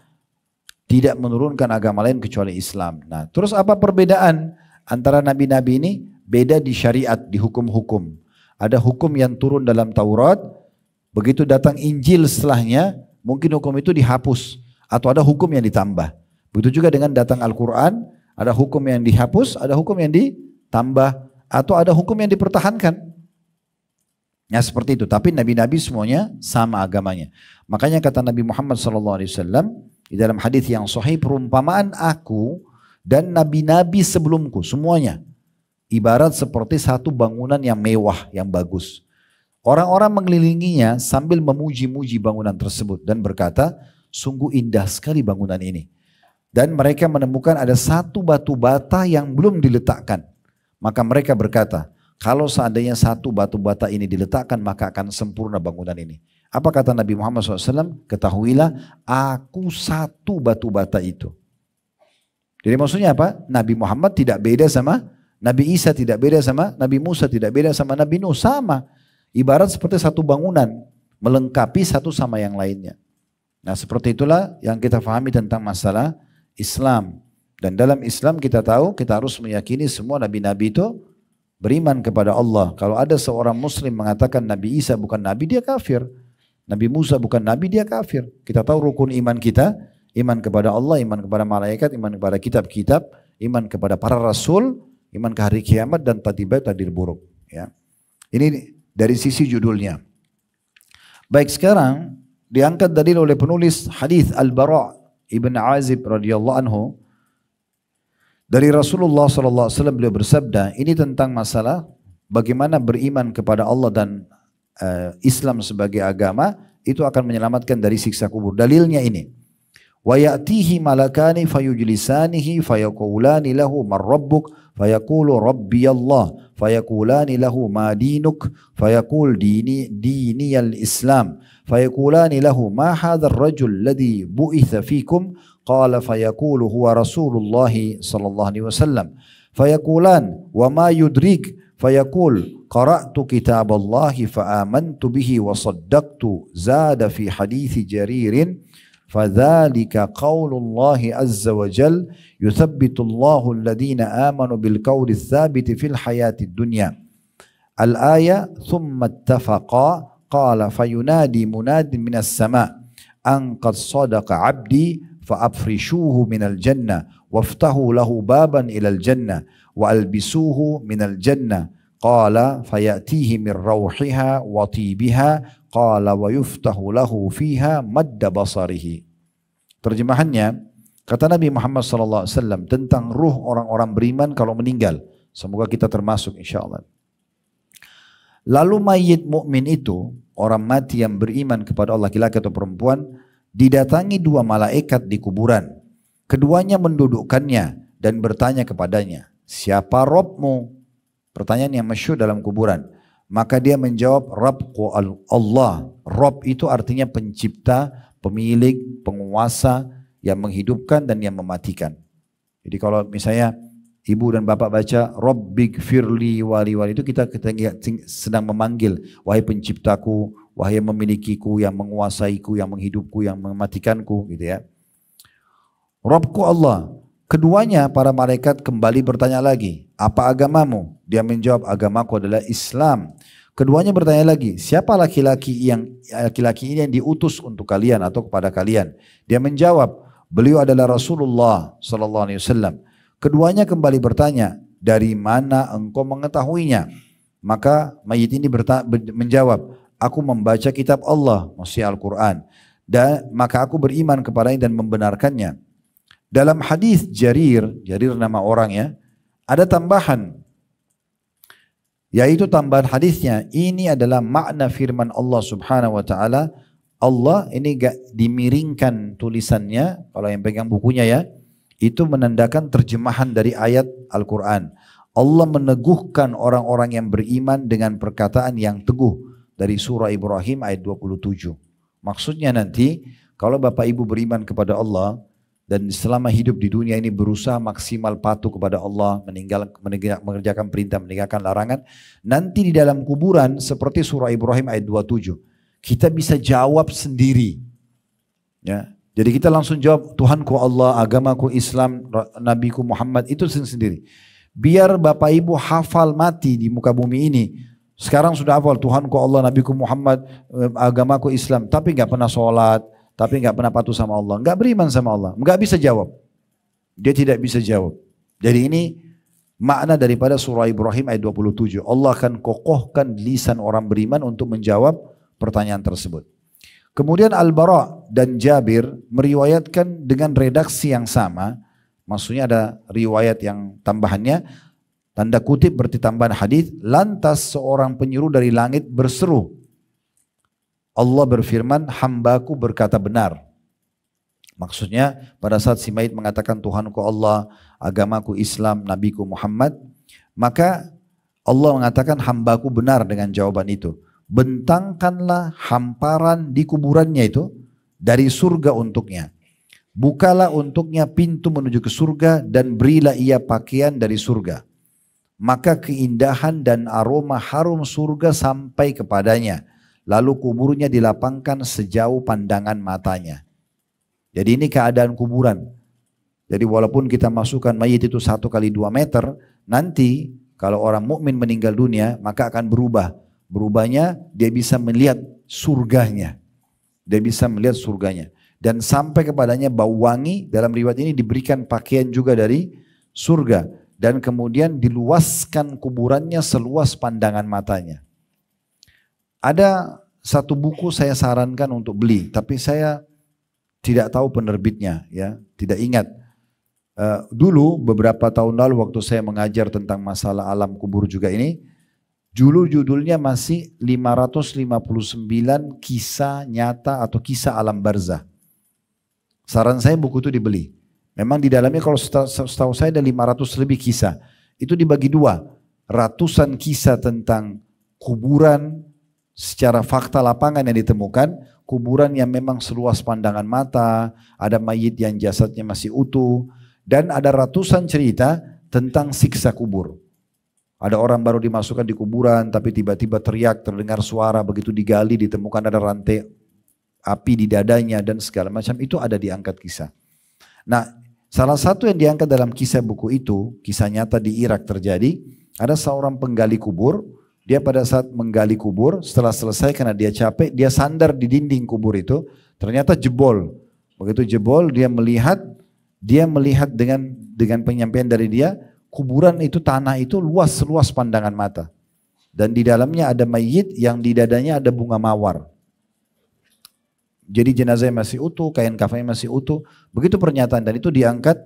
tidak menurunkan agama lain kecuali Islam. Nah, terus apa perbedaan antara nabi-nabi ini? Beda di syariat, di hukum-hukum. Ada hukum yang turun dalam Taurat, begitu datang Injil setelahnya, mungkin hukum itu dihapus atau ada hukum yang ditambah. Begitu juga dengan datang Al-Qur'an, ada hukum yang dihapus, ada hukum yang ditambah atau ada hukum yang dipertahankan. Ya seperti itu. Tapi nabi-nabi semuanya sama agamanya. Makanya kata Nabi Muhammad SAW di dalam hadis yang sahih perumpamaan aku dan nabi-nabi sebelumku semuanya ibarat seperti satu bangunan yang mewah yang bagus. Orang-orang mengelilinginya sambil memuji-muji bangunan tersebut dan berkata, sungguh indah sekali bangunan ini. Dan mereka menemukan ada satu batu bata yang belum diletakkan. Maka mereka berkata, kalau seandainya satu batu bata ini diletakkan maka akan sempurna bangunan ini. Apa kata Nabi Muhammad SAW? Ketahuilah aku satu batu bata itu. Jadi maksudnya apa? Nabi Muhammad tidak beda sama Nabi Isa tidak beda sama Nabi Musa tidak beda sama Nabi Nuh sama. Ibarat seperti satu bangunan melengkapi satu sama yang lainnya. Nah seperti itulah yang kita pahami tentang masalah Islam. Dan dalam Islam kita tahu kita harus meyakini semua nabi-nabi itu beriman kepada Allah. Kalau ada seorang muslim mengatakan Nabi Isa bukan nabi, dia kafir. Nabi Musa bukan nabi, dia kafir. Kita tahu rukun iman kita, iman kepada Allah, iman kepada malaikat, iman kepada kitab-kitab, iman kepada para rasul, iman ke hari kiamat dan tatibai tadir buruk, ya. Ini dari sisi judulnya. Baik sekarang diangkat dalil oleh penulis hadis Al-Bara' Ibn Azib radhiyallahu anhu dari Rasulullah SAW beliau bersabda, ini tentang masalah bagaimana beriman kepada Allah dan eh, Islam sebagai agama itu akan menyelamatkan dari siksa kubur. Dalilnya ini. Wa malakani fayujlisanihi fayaqulani lahu man rabbuk fayaqulu rabbiyallah fayaqulani lahu ma dinuk fayaqul dini diniyal islam fayaqulani lahu ma hadzal rajul ladzi bu'itha fikum قال فيقول هو رسول الله صلى الله عليه وسلم فيقولان وما يدريك فيقول قرأت كتاب الله فآمنت به وصدقت زاد في حديث جرير فذلك قول الله عز وجل يثبت الله الذين آمنوا بالقول الثابت في الحياة الدنيا الآية ثم اتفقا قال فينادي مناد من السماء أن قد صدق عبدي فأفرشوه من الجنة وافتحوا له بابا إلى الجنة وألبسوه من الجنة قال فيأتيه من روحها وطيبها قال ويفتح له فيها مد بصره fiha terjemahannya kata Nabi Muhammad sallallahu alaihi wasallam tentang ruh orang-orang beriman kalau meninggal semoga kita termasuk insyaallah lalu mayit mukmin itu orang mati yang beriman kepada Allah laki-laki atau perempuan didatangi dua malaikat di kuburan. Keduanya mendudukkannya dan bertanya kepadanya, siapa Robmu? Pertanyaan yang masyur dalam kuburan. Maka dia menjawab, Rabku Allah. Rob itu artinya pencipta, pemilik, penguasa yang menghidupkan dan yang mematikan. Jadi kalau misalnya ibu dan bapak baca Rob Big Firli Wali Wali itu kita sedang memanggil, wahai penciptaku, wahai yang memilikiku, yang menguasaiku, yang menghidupku, yang mematikanku gitu ya. Robku Allah. Keduanya para malaikat kembali bertanya lagi, apa agamamu? Dia menjawab agamaku adalah Islam. Keduanya bertanya lagi, siapa laki-laki yang laki-laki ini yang diutus untuk kalian atau kepada kalian? Dia menjawab, beliau adalah Rasulullah sallallahu alaihi wasallam. Keduanya kembali bertanya, dari mana engkau mengetahuinya? Maka mayit ini menjawab, aku membaca kitab Allah, maksudnya Al-Quran. Dan maka aku beriman kepadanya dan membenarkannya. Dalam hadis Jarir, Jarir nama orang ya, ada tambahan. Yaitu tambahan hadisnya, ini adalah makna firman Allah subhanahu wa ta'ala. Allah ini gak dimiringkan tulisannya, kalau yang pegang bukunya ya, itu menandakan terjemahan dari ayat Al-Quran. Allah meneguhkan orang-orang yang beriman dengan perkataan yang teguh dari surah Ibrahim ayat 27. Maksudnya nanti kalau Bapak Ibu beriman kepada Allah dan selama hidup di dunia ini berusaha maksimal patuh kepada Allah, meninggal, mengerjakan perintah, meninggalkan larangan, nanti di dalam kuburan seperti surah Ibrahim ayat 27, kita bisa jawab sendiri. Ya, jadi kita langsung jawab Tuhanku Allah, agamaku Islam, Nabiku Muhammad itu sendiri. Biar Bapak Ibu hafal mati di muka bumi ini, sekarang sudah hafal Tuhanku Allah, Nabiku Muhammad, eh, agamaku Islam. Tapi nggak pernah sholat, tapi nggak pernah patuh sama Allah, nggak beriman sama Allah, nggak bisa jawab. Dia tidak bisa jawab. Jadi ini makna daripada surah Ibrahim ayat 27. Allah akan kokohkan lisan orang beriman untuk menjawab pertanyaan tersebut. Kemudian Al-Bara dan Jabir meriwayatkan dengan redaksi yang sama. Maksudnya ada riwayat yang tambahannya Tanda kutip berarti tambahan hadis. Lantas seorang penyuruh dari langit berseru. Allah berfirman, hambaku berkata benar. Maksudnya pada saat si mayit mengatakan Tuhanku Allah, agamaku Islam, nabiku Muhammad. Maka Allah mengatakan hambaku benar dengan jawaban itu. Bentangkanlah hamparan di kuburannya itu dari surga untuknya. Bukalah untuknya pintu menuju ke surga dan berilah ia pakaian dari surga maka keindahan dan aroma harum surga sampai kepadanya. Lalu kuburnya dilapangkan sejauh pandangan matanya. Jadi ini keadaan kuburan. Jadi walaupun kita masukkan mayit itu satu kali dua meter, nanti kalau orang mukmin meninggal dunia maka akan berubah. Berubahnya dia bisa melihat surganya. Dia bisa melihat surganya. Dan sampai kepadanya bau wangi dalam riwayat ini diberikan pakaian juga dari surga dan kemudian diluaskan kuburannya seluas pandangan matanya. Ada satu buku saya sarankan untuk beli, tapi saya tidak tahu penerbitnya, ya, tidak ingat. Uh, dulu beberapa tahun lalu waktu saya mengajar tentang masalah alam kubur juga ini, dulu judulnya masih 559 kisah nyata atau kisah alam barzah. Saran saya buku itu dibeli. Memang di dalamnya kalau setahu saya ada 500 lebih kisah. Itu dibagi dua. Ratusan kisah tentang kuburan secara fakta lapangan yang ditemukan. Kuburan yang memang seluas pandangan mata. Ada mayit yang jasadnya masih utuh. Dan ada ratusan cerita tentang siksa kubur. Ada orang baru dimasukkan di kuburan tapi tiba-tiba teriak terdengar suara begitu digali ditemukan ada rantai api di dadanya dan segala macam itu ada diangkat kisah. Nah Salah satu yang diangkat dalam kisah buku itu, kisah nyata di Irak terjadi, ada seorang penggali kubur, dia pada saat menggali kubur, setelah selesai karena dia capek, dia sandar di dinding kubur itu, ternyata jebol. Begitu jebol, dia melihat, dia melihat dengan dengan penyampaian dari dia, kuburan itu tanah itu luas-luas pandangan mata. Dan di dalamnya ada mayit yang di dadanya ada bunga mawar. Jadi jenazah masih utuh, kain kafannya masih utuh. Begitu pernyataan dan itu diangkat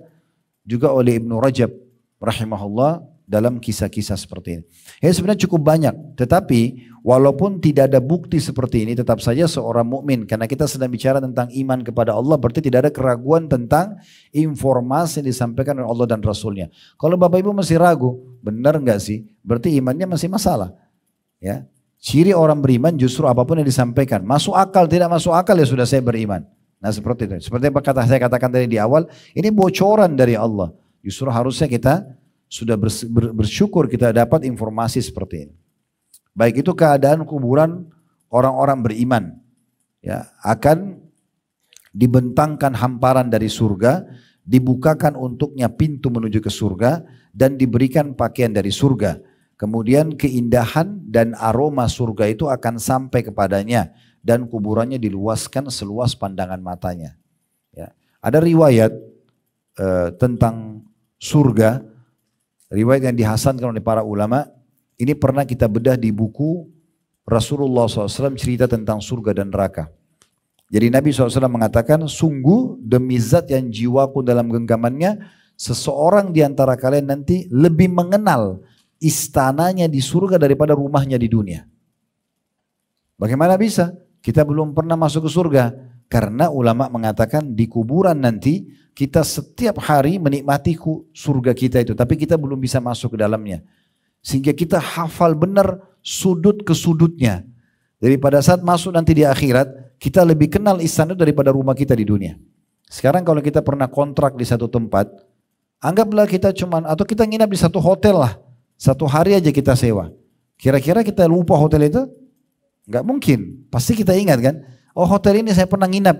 juga oleh Ibnu Rajab rahimahullah dalam kisah-kisah seperti ini. Ya sebenarnya cukup banyak, tetapi walaupun tidak ada bukti seperti ini tetap saja seorang mukmin karena kita sedang bicara tentang iman kepada Allah berarti tidak ada keraguan tentang informasi yang disampaikan oleh Allah dan Rasulnya. Kalau Bapak Ibu masih ragu, benar nggak sih? Berarti imannya masih masalah. Ya, Ciri orang beriman justru apapun yang disampaikan. Masuk akal, tidak masuk akal ya sudah saya beriman. Nah seperti itu. Seperti apa kata saya katakan tadi di awal, ini bocoran dari Allah. Justru harusnya kita sudah bersyukur kita dapat informasi seperti ini. Baik itu keadaan kuburan orang-orang beriman. ya Akan dibentangkan hamparan dari surga, dibukakan untuknya pintu menuju ke surga, dan diberikan pakaian dari surga Kemudian keindahan dan aroma surga itu akan sampai kepadanya dan kuburannya diluaskan seluas pandangan matanya. Ya. Ada riwayat e, tentang surga, riwayat yang dihasankan oleh para ulama. Ini pernah kita bedah di buku Rasulullah SAW cerita tentang surga dan neraka. Jadi Nabi SAW mengatakan, sungguh demi zat yang jiwaku dalam genggamannya, seseorang di antara kalian nanti lebih mengenal istananya di surga daripada rumahnya di dunia. Bagaimana bisa? Kita belum pernah masuk ke surga karena ulama mengatakan di kuburan nanti kita setiap hari menikmati surga kita itu tapi kita belum bisa masuk ke dalamnya. Sehingga kita hafal benar sudut ke sudutnya. Daripada saat masuk nanti di akhirat, kita lebih kenal istana daripada rumah kita di dunia. Sekarang kalau kita pernah kontrak di satu tempat, anggaplah kita cuman atau kita nginap di satu hotel lah. Satu hari aja kita sewa. Kira-kira kita lupa hotel itu? Gak mungkin. Pasti kita ingat kan? Oh hotel ini saya pernah nginap.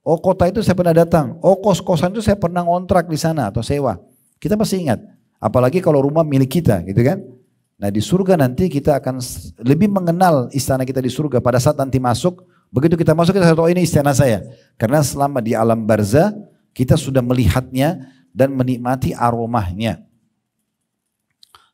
Oh kota itu saya pernah datang. Oh kos-kosan itu saya pernah ngontrak di sana atau sewa. Kita pasti ingat. Apalagi kalau rumah milik kita gitu kan. Nah di surga nanti kita akan lebih mengenal istana kita di surga pada saat nanti masuk. Begitu kita masuk kita tahu oh, ini istana saya. Karena selama di alam barza kita sudah melihatnya dan menikmati aromanya.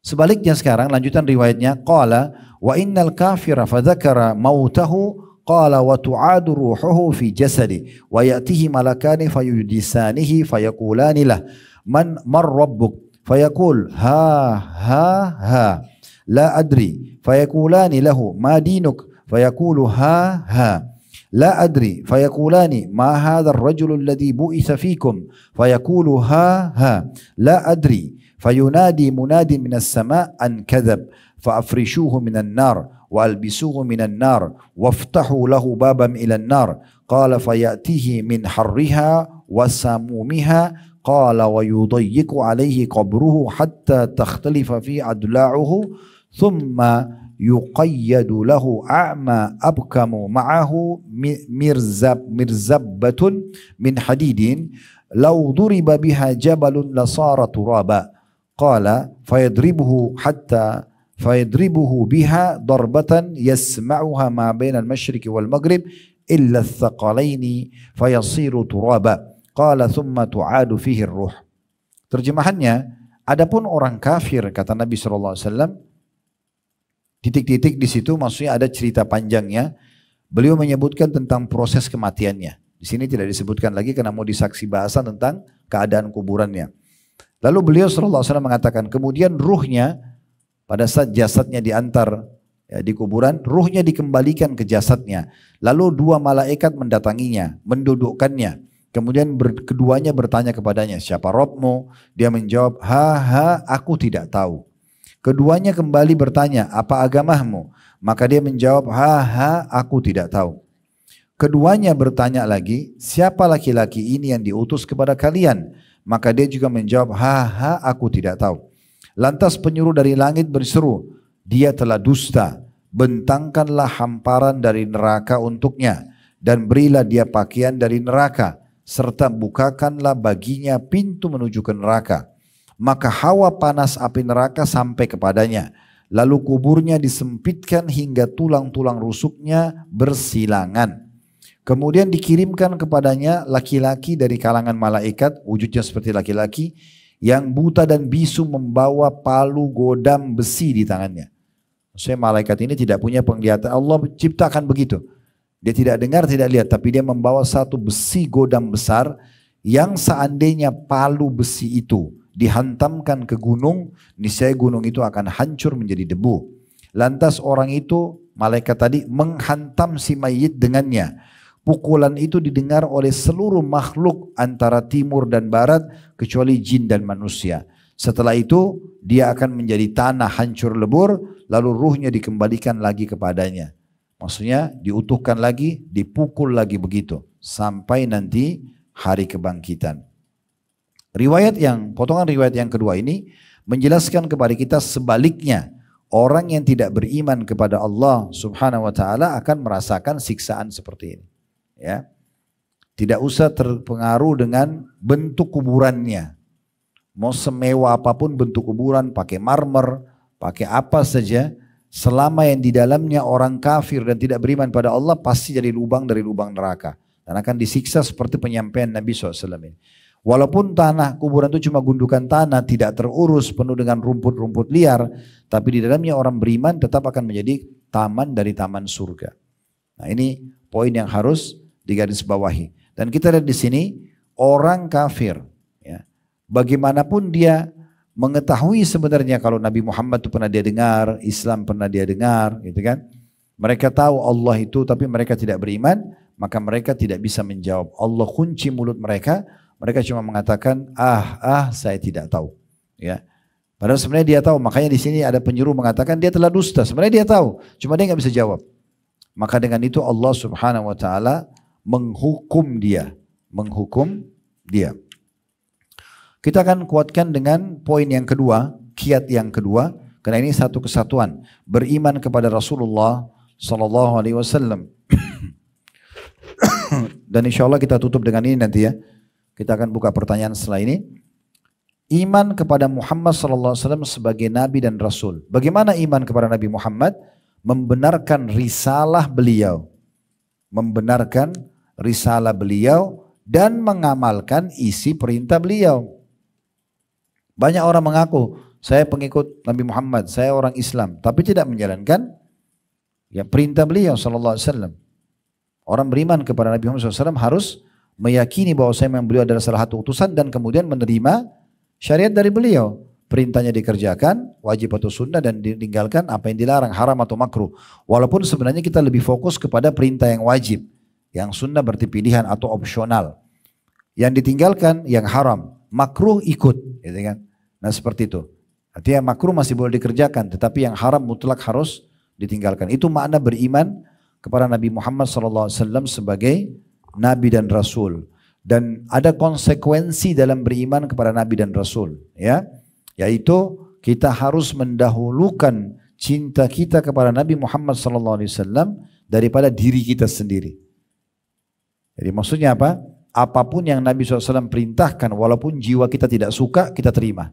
Sebaliknya sekarang lanjutan riwayatnya qala wa innal kafira fadzakara mautahu qala wa tu'adu ruhuhu fi jasadi wa ya'tihi malakani fayudisanihi fayaqulani lah man mar rabbuk fayaqul ha ha ha la adri fayaqulani lahu ma dinuk fayaqulu ha ha لا أدري فيقولان ما هذا الرجل الذي بؤث فيكم فيقول ها ها لا أدري فينادي مناد من السماء أن كذب فأفرشوه من النار وألبسوه من النار وافتحوا له بابا إلى النار قال فيأتيه من حرها وسمومها قال ويضيق عليه قبره حتى تختلف في أدلاعه ثم يقيد له أعمى أبكم معه مرزب مرزبة من حديد لو ضرب بها جبل لصار ترابا Qala fayadribuhu hatta fayadribuhu biha darbatan yasma'uha ma al-mashriq wal maghrib illa thaqalaini fayasiru turaba. Qala thumma tu'adu fihi ruh. Terjemahannya, adapun orang kafir kata Nabi sallallahu alaihi wasallam titik-titik di situ maksudnya ada cerita panjangnya. Beliau menyebutkan tentang proses kematiannya. Di sini tidak disebutkan lagi karena mau disaksi bahasan tentang keadaan kuburannya. Lalu beliau sallallahu alaihi wasallam mengatakan, kemudian ruhnya pada saat jasadnya diantar ya, di kuburan, ruhnya dikembalikan ke jasadnya. Lalu dua malaikat mendatanginya, mendudukkannya. Kemudian ber, keduanya bertanya kepadanya, siapa Robmu? Dia menjawab, ha ha aku tidak tahu. Keduanya kembali bertanya, apa agamamu? Maka dia menjawab, ha ha aku tidak tahu. Keduanya bertanya lagi, siapa laki-laki ini yang diutus kepada kalian? Maka dia juga menjawab, ha aku tidak tahu. Lantas penyuruh dari langit berseru, dia telah dusta, bentangkanlah hamparan dari neraka untuknya dan berilah dia pakaian dari neraka serta bukakanlah baginya pintu menuju ke neraka. Maka hawa panas api neraka sampai kepadanya. Lalu kuburnya disempitkan hingga tulang-tulang rusuknya bersilangan. Kemudian dikirimkan kepadanya laki-laki dari kalangan malaikat, wujudnya seperti laki-laki, yang buta dan bisu membawa palu godam besi di tangannya. Maksudnya malaikat ini tidak punya penglihatan, Allah ciptakan begitu. Dia tidak dengar, tidak lihat, tapi dia membawa satu besi godam besar yang seandainya palu besi itu dihantamkan ke gunung, niscaya gunung itu akan hancur menjadi debu. Lantas orang itu, malaikat tadi menghantam si mayit dengannya Pukulan itu didengar oleh seluruh makhluk antara timur dan barat kecuali jin dan manusia. Setelah itu dia akan menjadi tanah hancur lebur lalu ruhnya dikembalikan lagi kepadanya. Maksudnya diutuhkan lagi, dipukul lagi begitu sampai nanti hari kebangkitan. Riwayat yang potongan riwayat yang kedua ini menjelaskan kepada kita sebaliknya orang yang tidak beriman kepada Allah Subhanahu wa taala akan merasakan siksaan seperti ini ya. Tidak usah terpengaruh dengan bentuk kuburannya. Mau semewa apapun bentuk kuburan, pakai marmer, pakai apa saja, selama yang di dalamnya orang kafir dan tidak beriman pada Allah pasti jadi lubang dari lubang neraka dan akan disiksa seperti penyampaian Nabi SAW Walaupun tanah kuburan itu cuma gundukan tanah, tidak terurus, penuh dengan rumput-rumput liar, tapi di dalamnya orang beriman tetap akan menjadi taman dari taman surga. Nah ini poin yang harus digaris bawahi. Dan kita lihat di sini orang kafir ya. Bagaimanapun dia mengetahui sebenarnya kalau Nabi Muhammad itu pernah dia dengar, Islam pernah dia dengar, gitu kan? Mereka tahu Allah itu tapi mereka tidak beriman, maka mereka tidak bisa menjawab. Allah kunci mulut mereka, mereka cuma mengatakan, "Ah, ah, saya tidak tahu." Ya. Padahal sebenarnya dia tahu, makanya di sini ada penjuru mengatakan dia telah dusta. Sebenarnya dia tahu, cuma dia nggak bisa jawab. Maka dengan itu Allah Subhanahu wa taala menghukum dia, menghukum dia. Kita akan kuatkan dengan poin yang kedua, kiat yang kedua, karena ini satu kesatuan, beriman kepada Rasulullah sallallahu alaihi wasallam. Dan insya Allah kita tutup dengan ini nanti ya. Kita akan buka pertanyaan setelah ini. Iman kepada Muhammad sallallahu alaihi wasallam sebagai nabi dan rasul. Bagaimana iman kepada Nabi Muhammad? Membenarkan risalah beliau. Membenarkan risalah beliau dan mengamalkan isi perintah beliau. Banyak orang mengaku, saya pengikut Nabi Muhammad, saya orang Islam, tapi tidak menjalankan ya perintah beliau sallallahu alaihi wasallam. Orang beriman kepada Nabi Muhammad SAW harus meyakini bahwa saya memang beliau adalah salah satu utusan dan kemudian menerima syariat dari beliau. Perintahnya dikerjakan, wajib atau sunnah dan ditinggalkan apa yang dilarang, haram atau makruh. Walaupun sebenarnya kita lebih fokus kepada perintah yang wajib. Yang sunnah berarti pilihan atau opsional. Yang ditinggalkan yang haram. Makruh ikut. Gitu kan? Nah seperti itu. Artinya makruh masih boleh dikerjakan. Tetapi yang haram mutlak harus ditinggalkan. Itu makna beriman kepada Nabi Muhammad SAW sebagai Nabi dan Rasul. Dan ada konsekuensi dalam beriman kepada Nabi dan Rasul. ya Yaitu kita harus mendahulukan cinta kita kepada Nabi Muhammad SAW daripada diri kita sendiri. Jadi maksudnya apa? Apapun yang Nabi SAW perintahkan, walaupun jiwa kita tidak suka, kita terima.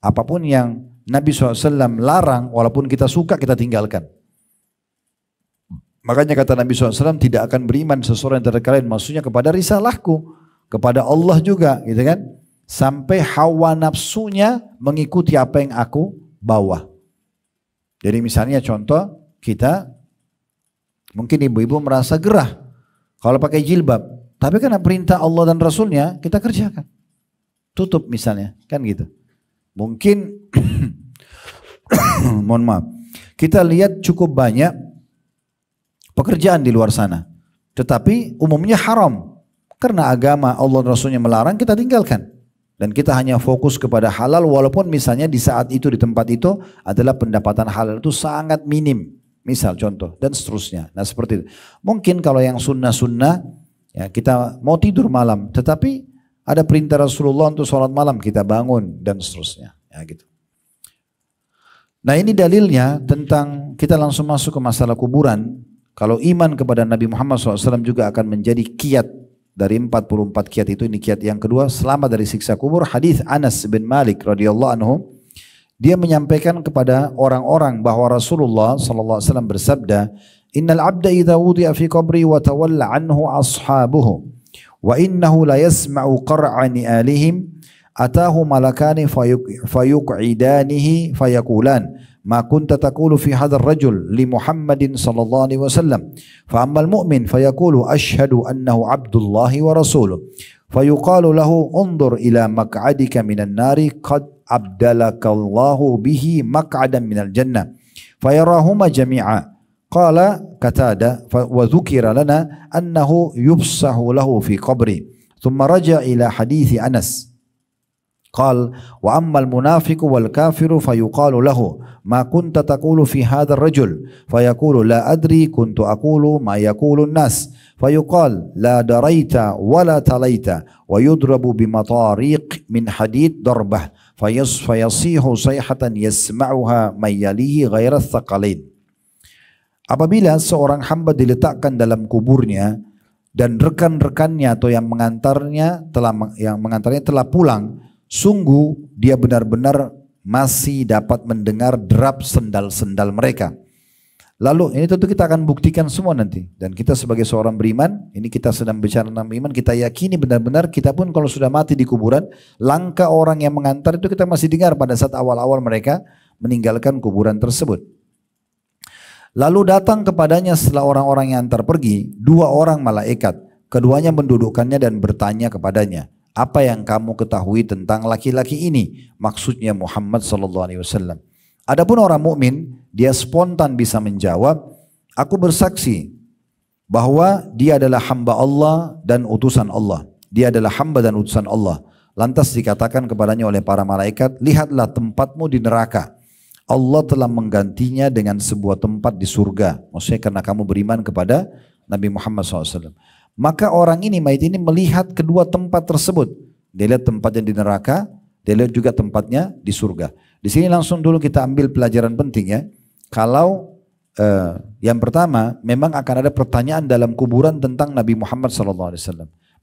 Apapun yang Nabi SAW larang, walaupun kita suka, kita tinggalkan. Makanya kata Nabi SAW tidak akan beriman seseorang yang kalian. Maksudnya kepada risalahku. Kepada Allah juga gitu kan. Sampai hawa nafsunya mengikuti apa yang aku bawa. Jadi misalnya contoh kita mungkin ibu-ibu merasa gerah kalau pakai jilbab, tapi karena perintah Allah dan Rasulnya kita kerjakan. Tutup misalnya, kan gitu. Mungkin, mohon maaf, kita lihat cukup banyak pekerjaan di luar sana. Tetapi umumnya haram. Karena agama Allah dan Rasulnya melarang kita tinggalkan. Dan kita hanya fokus kepada halal walaupun misalnya di saat itu di tempat itu adalah pendapatan halal itu sangat minim. Misal contoh dan seterusnya. Nah seperti itu. Mungkin kalau yang sunnah-sunnah ya kita mau tidur malam tetapi ada perintah Rasulullah untuk sholat malam kita bangun dan seterusnya. Ya gitu. Nah ini dalilnya tentang kita langsung masuk ke masalah kuburan. Kalau iman kepada Nabi Muhammad SAW juga akan menjadi kiat dari 44 kiat itu ini kiat yang kedua Selama dari siksa kubur hadis Anas bin Malik radhiyallahu anhu dia menyampaikan kepada orang-orang bahwa Rasulullah sallallahu alaihi wasallam bersabda, "Innal 'abda idza wudi'a fi qabri wa tawalla anhu ashabuhu wa innahu la yasma'u qar'ani ni'alihim atahu malakani fayuq'idanihi fayaqulan ma kunta taqulu fi hadzal rajul li Muhammadin sallallahu alaihi wasallam fa ammal mu'min fayaqulu ashhadu annahu 'abdullahi wa rasuluh fayuqalu lahu undur ila maq'adika minan nari أبدلك الله به مقعدا من الجنة فيراهما جميعا قال كتادة وذكر لنا أنه يبصح له في قبره ثم رجع إلى حديث أنس قال وأما المنافق والكافر فيقال له ما كنت تقول في هذا الرجل فيقول لا أدري كنت أقول ما يقول الناس فيقال لا دريت ولا تليت ويضرب بمطاريق من حديد ضربه fayasihu sayhatan yasma'uha Apabila seorang hamba diletakkan dalam kuburnya dan rekan-rekannya atau yang mengantarnya telah yang mengantarnya telah pulang, sungguh dia benar-benar masih dapat mendengar derap sendal-sendal mereka Lalu ini tentu kita akan buktikan semua nanti. Dan kita sebagai seorang beriman, ini kita sedang bicara tentang beriman, kita yakini benar-benar kita pun kalau sudah mati di kuburan, langkah orang yang mengantar itu kita masih dengar pada saat awal-awal mereka meninggalkan kuburan tersebut. Lalu datang kepadanya setelah orang-orang yang antar pergi, dua orang malaikat. Keduanya mendudukkannya dan bertanya kepadanya, apa yang kamu ketahui tentang laki-laki ini? Maksudnya Muhammad sallallahu alaihi wasallam. Adapun orang mukmin, dia spontan bisa menjawab, "Aku bersaksi bahwa dia adalah hamba Allah dan utusan Allah. Dia adalah hamba dan utusan Allah." Lantas dikatakan kepadanya oleh para malaikat, "Lihatlah tempatmu di neraka." Allah telah menggantinya dengan sebuah tempat di surga. Maksudnya karena kamu beriman kepada Nabi Muhammad SAW. Maka orang ini, mayit ini melihat kedua tempat tersebut. Dia lihat tempatnya di neraka, dia lihat juga tempatnya di surga. Di sini langsung dulu kita ambil pelajaran penting ya. Kalau eh, yang pertama memang akan ada pertanyaan dalam kuburan tentang Nabi Muhammad SAW.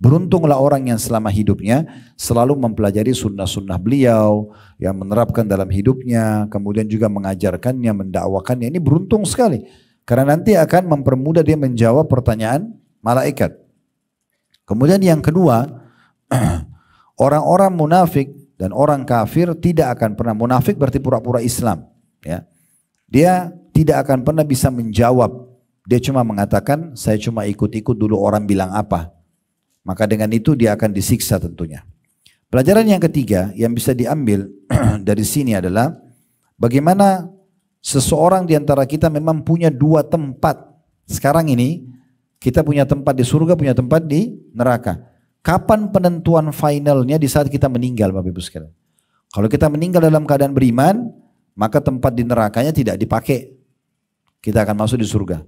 Beruntunglah orang yang selama hidupnya selalu mempelajari sunnah-sunnah beliau, yang menerapkan dalam hidupnya, kemudian juga mengajarkannya, mendakwakannya. Ini beruntung sekali. Karena nanti akan mempermudah dia menjawab pertanyaan malaikat. Kemudian yang kedua, orang-orang munafik dan orang kafir tidak akan pernah munafik berarti pura-pura Islam ya dia tidak akan pernah bisa menjawab dia cuma mengatakan saya cuma ikut-ikut dulu orang bilang apa maka dengan itu dia akan disiksa tentunya pelajaran yang ketiga yang bisa diambil dari sini adalah bagaimana seseorang diantara kita memang punya dua tempat sekarang ini kita punya tempat di surga punya tempat di neraka Kapan penentuan finalnya di saat kita meninggal Bapak Ibu sekalian? Kalau kita meninggal dalam keadaan beriman, maka tempat di nerakanya tidak dipakai. Kita akan masuk di surga.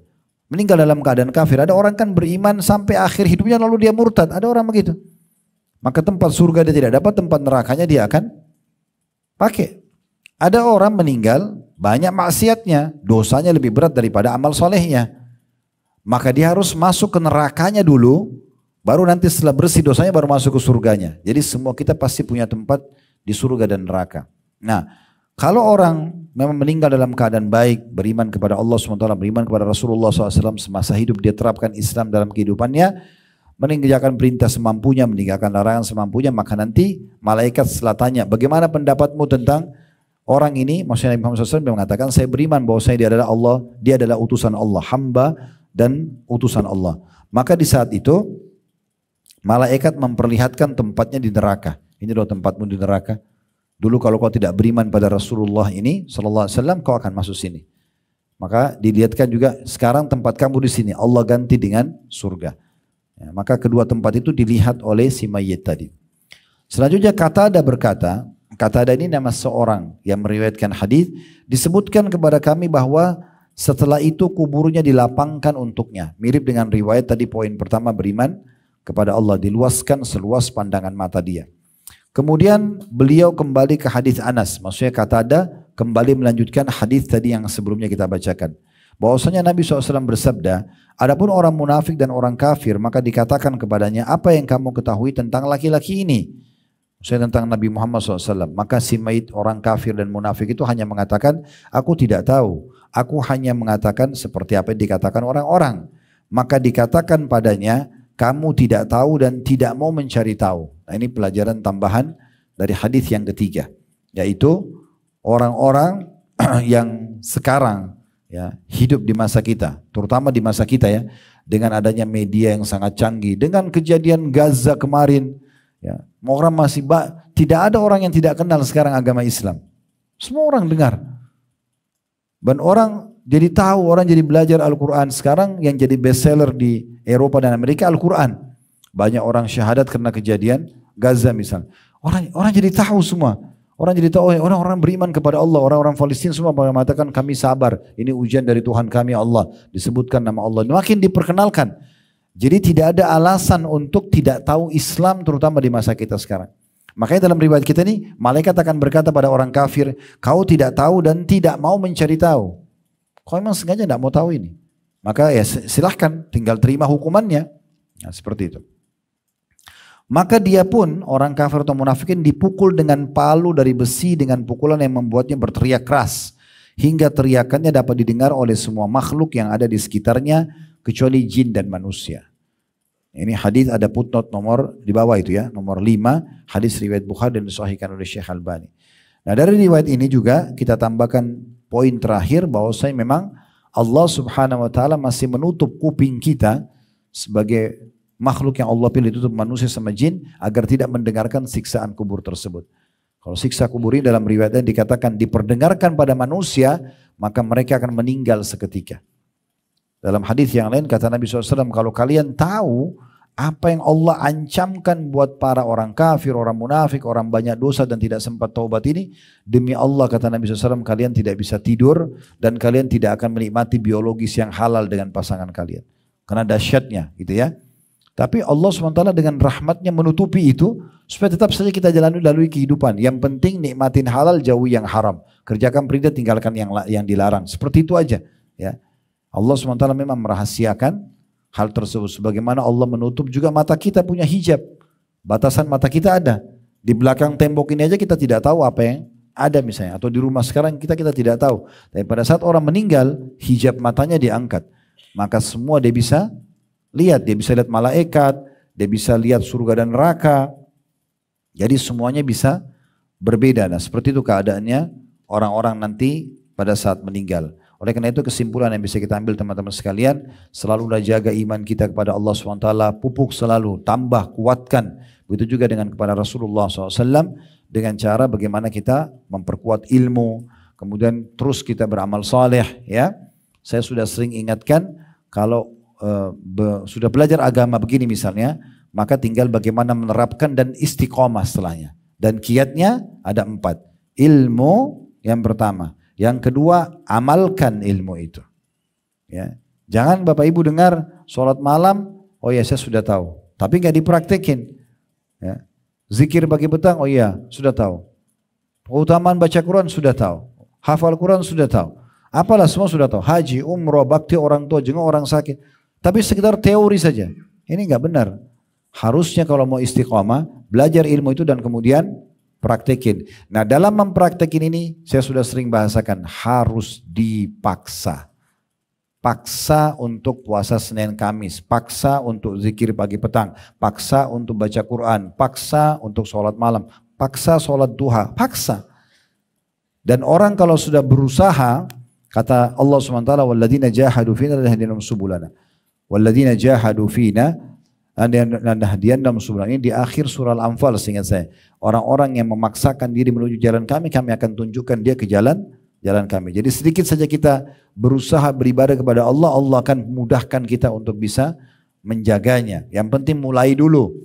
Meninggal dalam keadaan kafir. Ada orang kan beriman sampai akhir hidupnya lalu dia murtad. Ada orang begitu. Maka tempat surga dia tidak dapat, tempat nerakanya dia akan pakai. Ada orang meninggal banyak maksiatnya, dosanya lebih berat daripada amal solehnya. Maka dia harus masuk ke nerakanya dulu, Baru nanti setelah bersih dosanya baru masuk ke surganya. Jadi semua kita pasti punya tempat di surga dan neraka. Nah, kalau orang memang meninggal dalam keadaan baik, beriman kepada Allah SWT, beriman kepada Rasulullah SAW, semasa hidup dia terapkan Islam dalam kehidupannya, meninggalkan perintah semampunya, meninggalkan larangan semampunya, maka nanti malaikat setelah tanya, bagaimana pendapatmu tentang orang ini, maksudnya Nabi Muhammad SAW mengatakan, saya beriman bahwa saya dia adalah Allah, dia adalah utusan Allah, hamba dan utusan Allah. Maka di saat itu Malaikat memperlihatkan tempatnya di neraka. Ini loh tempatmu di neraka. Dulu kalau kau tidak beriman pada Rasulullah ini, Sallallahu Alaihi Wasallam, kau akan masuk sini. Maka dilihatkan juga sekarang tempat kamu di sini. Allah ganti dengan surga. Ya, maka kedua tempat itu dilihat oleh si mayit tadi. Selanjutnya kata ada berkata, kata ada ini nama seorang yang meriwayatkan hadis disebutkan kepada kami bahwa setelah itu kuburnya dilapangkan untuknya. Mirip dengan riwayat tadi poin pertama beriman, kepada Allah diluaskan seluas pandangan mata dia. Kemudian beliau kembali ke hadis Anas, maksudnya kata ada kembali melanjutkan hadis tadi yang sebelumnya kita bacakan. Bahwasanya Nabi SAW bersabda, adapun orang munafik dan orang kafir maka dikatakan kepadanya apa yang kamu ketahui tentang laki-laki ini? Maksudnya tentang Nabi Muhammad SAW. Maka si maid orang kafir dan munafik itu hanya mengatakan, aku tidak tahu. Aku hanya mengatakan seperti apa yang dikatakan orang-orang. Maka dikatakan padanya, kamu tidak tahu dan tidak mau mencari tahu. Nah, ini pelajaran tambahan dari hadis yang ketiga, yaitu orang-orang yang sekarang ya hidup di masa kita, terutama di masa kita ya, dengan adanya media yang sangat canggih, dengan kejadian Gaza kemarin, ya, orang masih ba tidak ada orang yang tidak kenal sekarang agama Islam. Semua orang dengar. Dan orang jadi tahu, orang jadi belajar Al-Quran. Sekarang yang jadi bestseller di Eropa dan Amerika Al-Quran. Banyak orang syahadat karena kejadian Gaza misal. Orang orang jadi tahu semua. Orang jadi tahu orang-orang eh, beriman kepada Allah, orang-orang Palestina semua mengatakan kami sabar. Ini ujian dari Tuhan kami ya Allah. Disebutkan nama Allah. Makin diperkenalkan. Jadi tidak ada alasan untuk tidak tahu Islam terutama di masa kita sekarang. Makanya dalam riwayat kita ini malaikat akan berkata pada orang kafir, kau tidak tahu dan tidak mau mencari tahu. Kau memang sengaja tidak mau tahu ini. Maka ya silahkan tinggal terima hukumannya. Nah, seperti itu. Maka dia pun orang kafir atau munafikin dipukul dengan palu dari besi dengan pukulan yang membuatnya berteriak keras. Hingga teriakannya dapat didengar oleh semua makhluk yang ada di sekitarnya kecuali jin dan manusia. Ini hadis ada putnot nomor di bawah itu ya, nomor 5, hadis riwayat Bukhari dan disahihkan oleh Syekh al Albani. Nah, dari riwayat ini juga kita tambahkan poin terakhir bahwa saya memang Allah subhanahu wa ta'ala masih menutup kuping kita sebagai makhluk yang Allah pilih tutup manusia sama jin agar tidak mendengarkan siksaan kubur tersebut. Kalau siksa kubur ini dalam riwayatnya dikatakan diperdengarkan pada manusia, maka mereka akan meninggal seketika. Dalam hadis yang lain kata Nabi SAW, kalau kalian tahu apa yang Allah ancamkan buat para orang kafir, orang munafik, orang banyak dosa dan tidak sempat taubat ini, demi Allah kata Nabi SAW, kalian tidak bisa tidur dan kalian tidak akan menikmati biologis yang halal dengan pasangan kalian. Karena dahsyatnya gitu ya. Tapi Allah SWT dengan rahmatnya menutupi itu supaya tetap saja kita jalani lalui kehidupan. Yang penting nikmatin halal jauhi yang haram. Kerjakan perintah tinggalkan yang yang dilarang. Seperti itu aja. Ya. Allah SWT memang merahasiakan hal tersebut. Sebagaimana Allah menutup juga mata kita punya hijab. Batasan mata kita ada. Di belakang tembok ini aja kita tidak tahu apa yang ada misalnya. Atau di rumah sekarang kita kita tidak tahu. Tapi pada saat orang meninggal, hijab matanya diangkat. Maka semua dia bisa lihat. Dia bisa lihat malaikat, dia bisa lihat surga dan neraka. Jadi semuanya bisa berbeda. Nah seperti itu keadaannya orang-orang nanti pada saat meninggal. Oleh karena itu kesimpulan yang bisa kita ambil teman-teman sekalian, selalu jaga iman kita kepada Allah SWT, pupuk selalu, tambah, kuatkan. Begitu juga dengan kepada Rasulullah SAW, dengan cara bagaimana kita memperkuat ilmu, kemudian terus kita beramal saleh ya. Saya sudah sering ingatkan, kalau e, be, sudah belajar agama begini misalnya, maka tinggal bagaimana menerapkan dan istiqomah setelahnya. Dan kiatnya ada empat. Ilmu yang pertama, yang kedua, amalkan ilmu itu. Ya. Jangan Bapak Ibu dengar sholat malam, oh ya saya sudah tahu. Tapi nggak dipraktekin. Ya. Zikir bagi petang, oh iya sudah tahu. Keutamaan baca Quran sudah tahu. Hafal Quran sudah tahu. Apalah semua sudah tahu. Haji, umroh, bakti orang tua, jenguk orang sakit. Tapi sekitar teori saja. Ini nggak benar. Harusnya kalau mau istiqomah, belajar ilmu itu dan kemudian praktekin. Nah dalam mempraktekin ini saya sudah sering bahasakan harus dipaksa. Paksa untuk puasa Senin Kamis, paksa untuk zikir pagi petang, paksa untuk baca Quran, paksa untuk sholat malam, paksa sholat duha, paksa. Dan orang kalau sudah berusaha, kata Allah SWT, وَالَّذِينَ جَاهَدُوا فِينَ لَهَدِنَمْ سُبُلَنَا وَالَّذِينَ جَاهَدُوا فِينَا Nah, hadian dalam surah ini di akhir surah Al-Anfal seingat saya. Orang-orang yang memaksakan diri menuju jalan kami, kami akan tunjukkan dia ke jalan jalan kami. Jadi sedikit saja kita berusaha beribadah kepada Allah, Allah akan mudahkan kita untuk bisa menjaganya. Yang penting mulai dulu.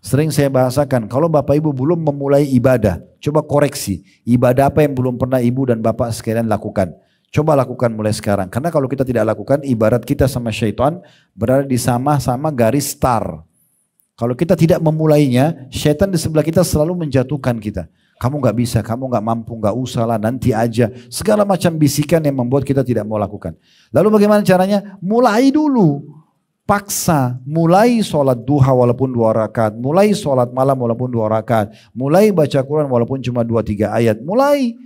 Sering saya bahasakan, kalau Bapak Ibu belum memulai ibadah, coba koreksi. Ibadah apa yang belum pernah Ibu dan Bapak sekalian lakukan. Coba lakukan mulai sekarang. Karena kalau kita tidak lakukan, ibarat kita sama syaitan berada di sama-sama garis star. Kalau kita tidak memulainya, syaitan di sebelah kita selalu menjatuhkan kita. Kamu nggak bisa, kamu nggak mampu, nggak usah lah, nanti aja. Segala macam bisikan yang membuat kita tidak mau lakukan. Lalu bagaimana caranya? Mulai dulu. Paksa, mulai sholat duha walaupun dua rakaat, mulai sholat malam walaupun dua rakaat, mulai baca Quran walaupun cuma dua tiga ayat, mulai.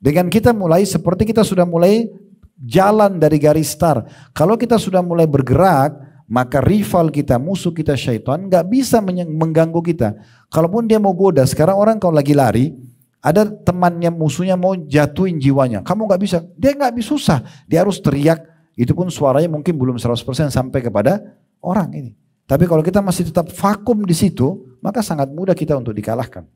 Dengan kita mulai seperti kita sudah mulai jalan dari garis start. Kalau kita sudah mulai bergerak, maka rival kita, musuh kita syaitan gak bisa mengganggu kita. Kalaupun dia mau goda, sekarang orang kalau lagi lari, ada temannya musuhnya mau jatuhin jiwanya. Kamu gak bisa, dia gak bisa susah. Dia harus teriak, itu pun suaranya mungkin belum 100% sampai kepada orang ini. Tapi kalau kita masih tetap vakum di situ, maka sangat mudah kita untuk dikalahkan.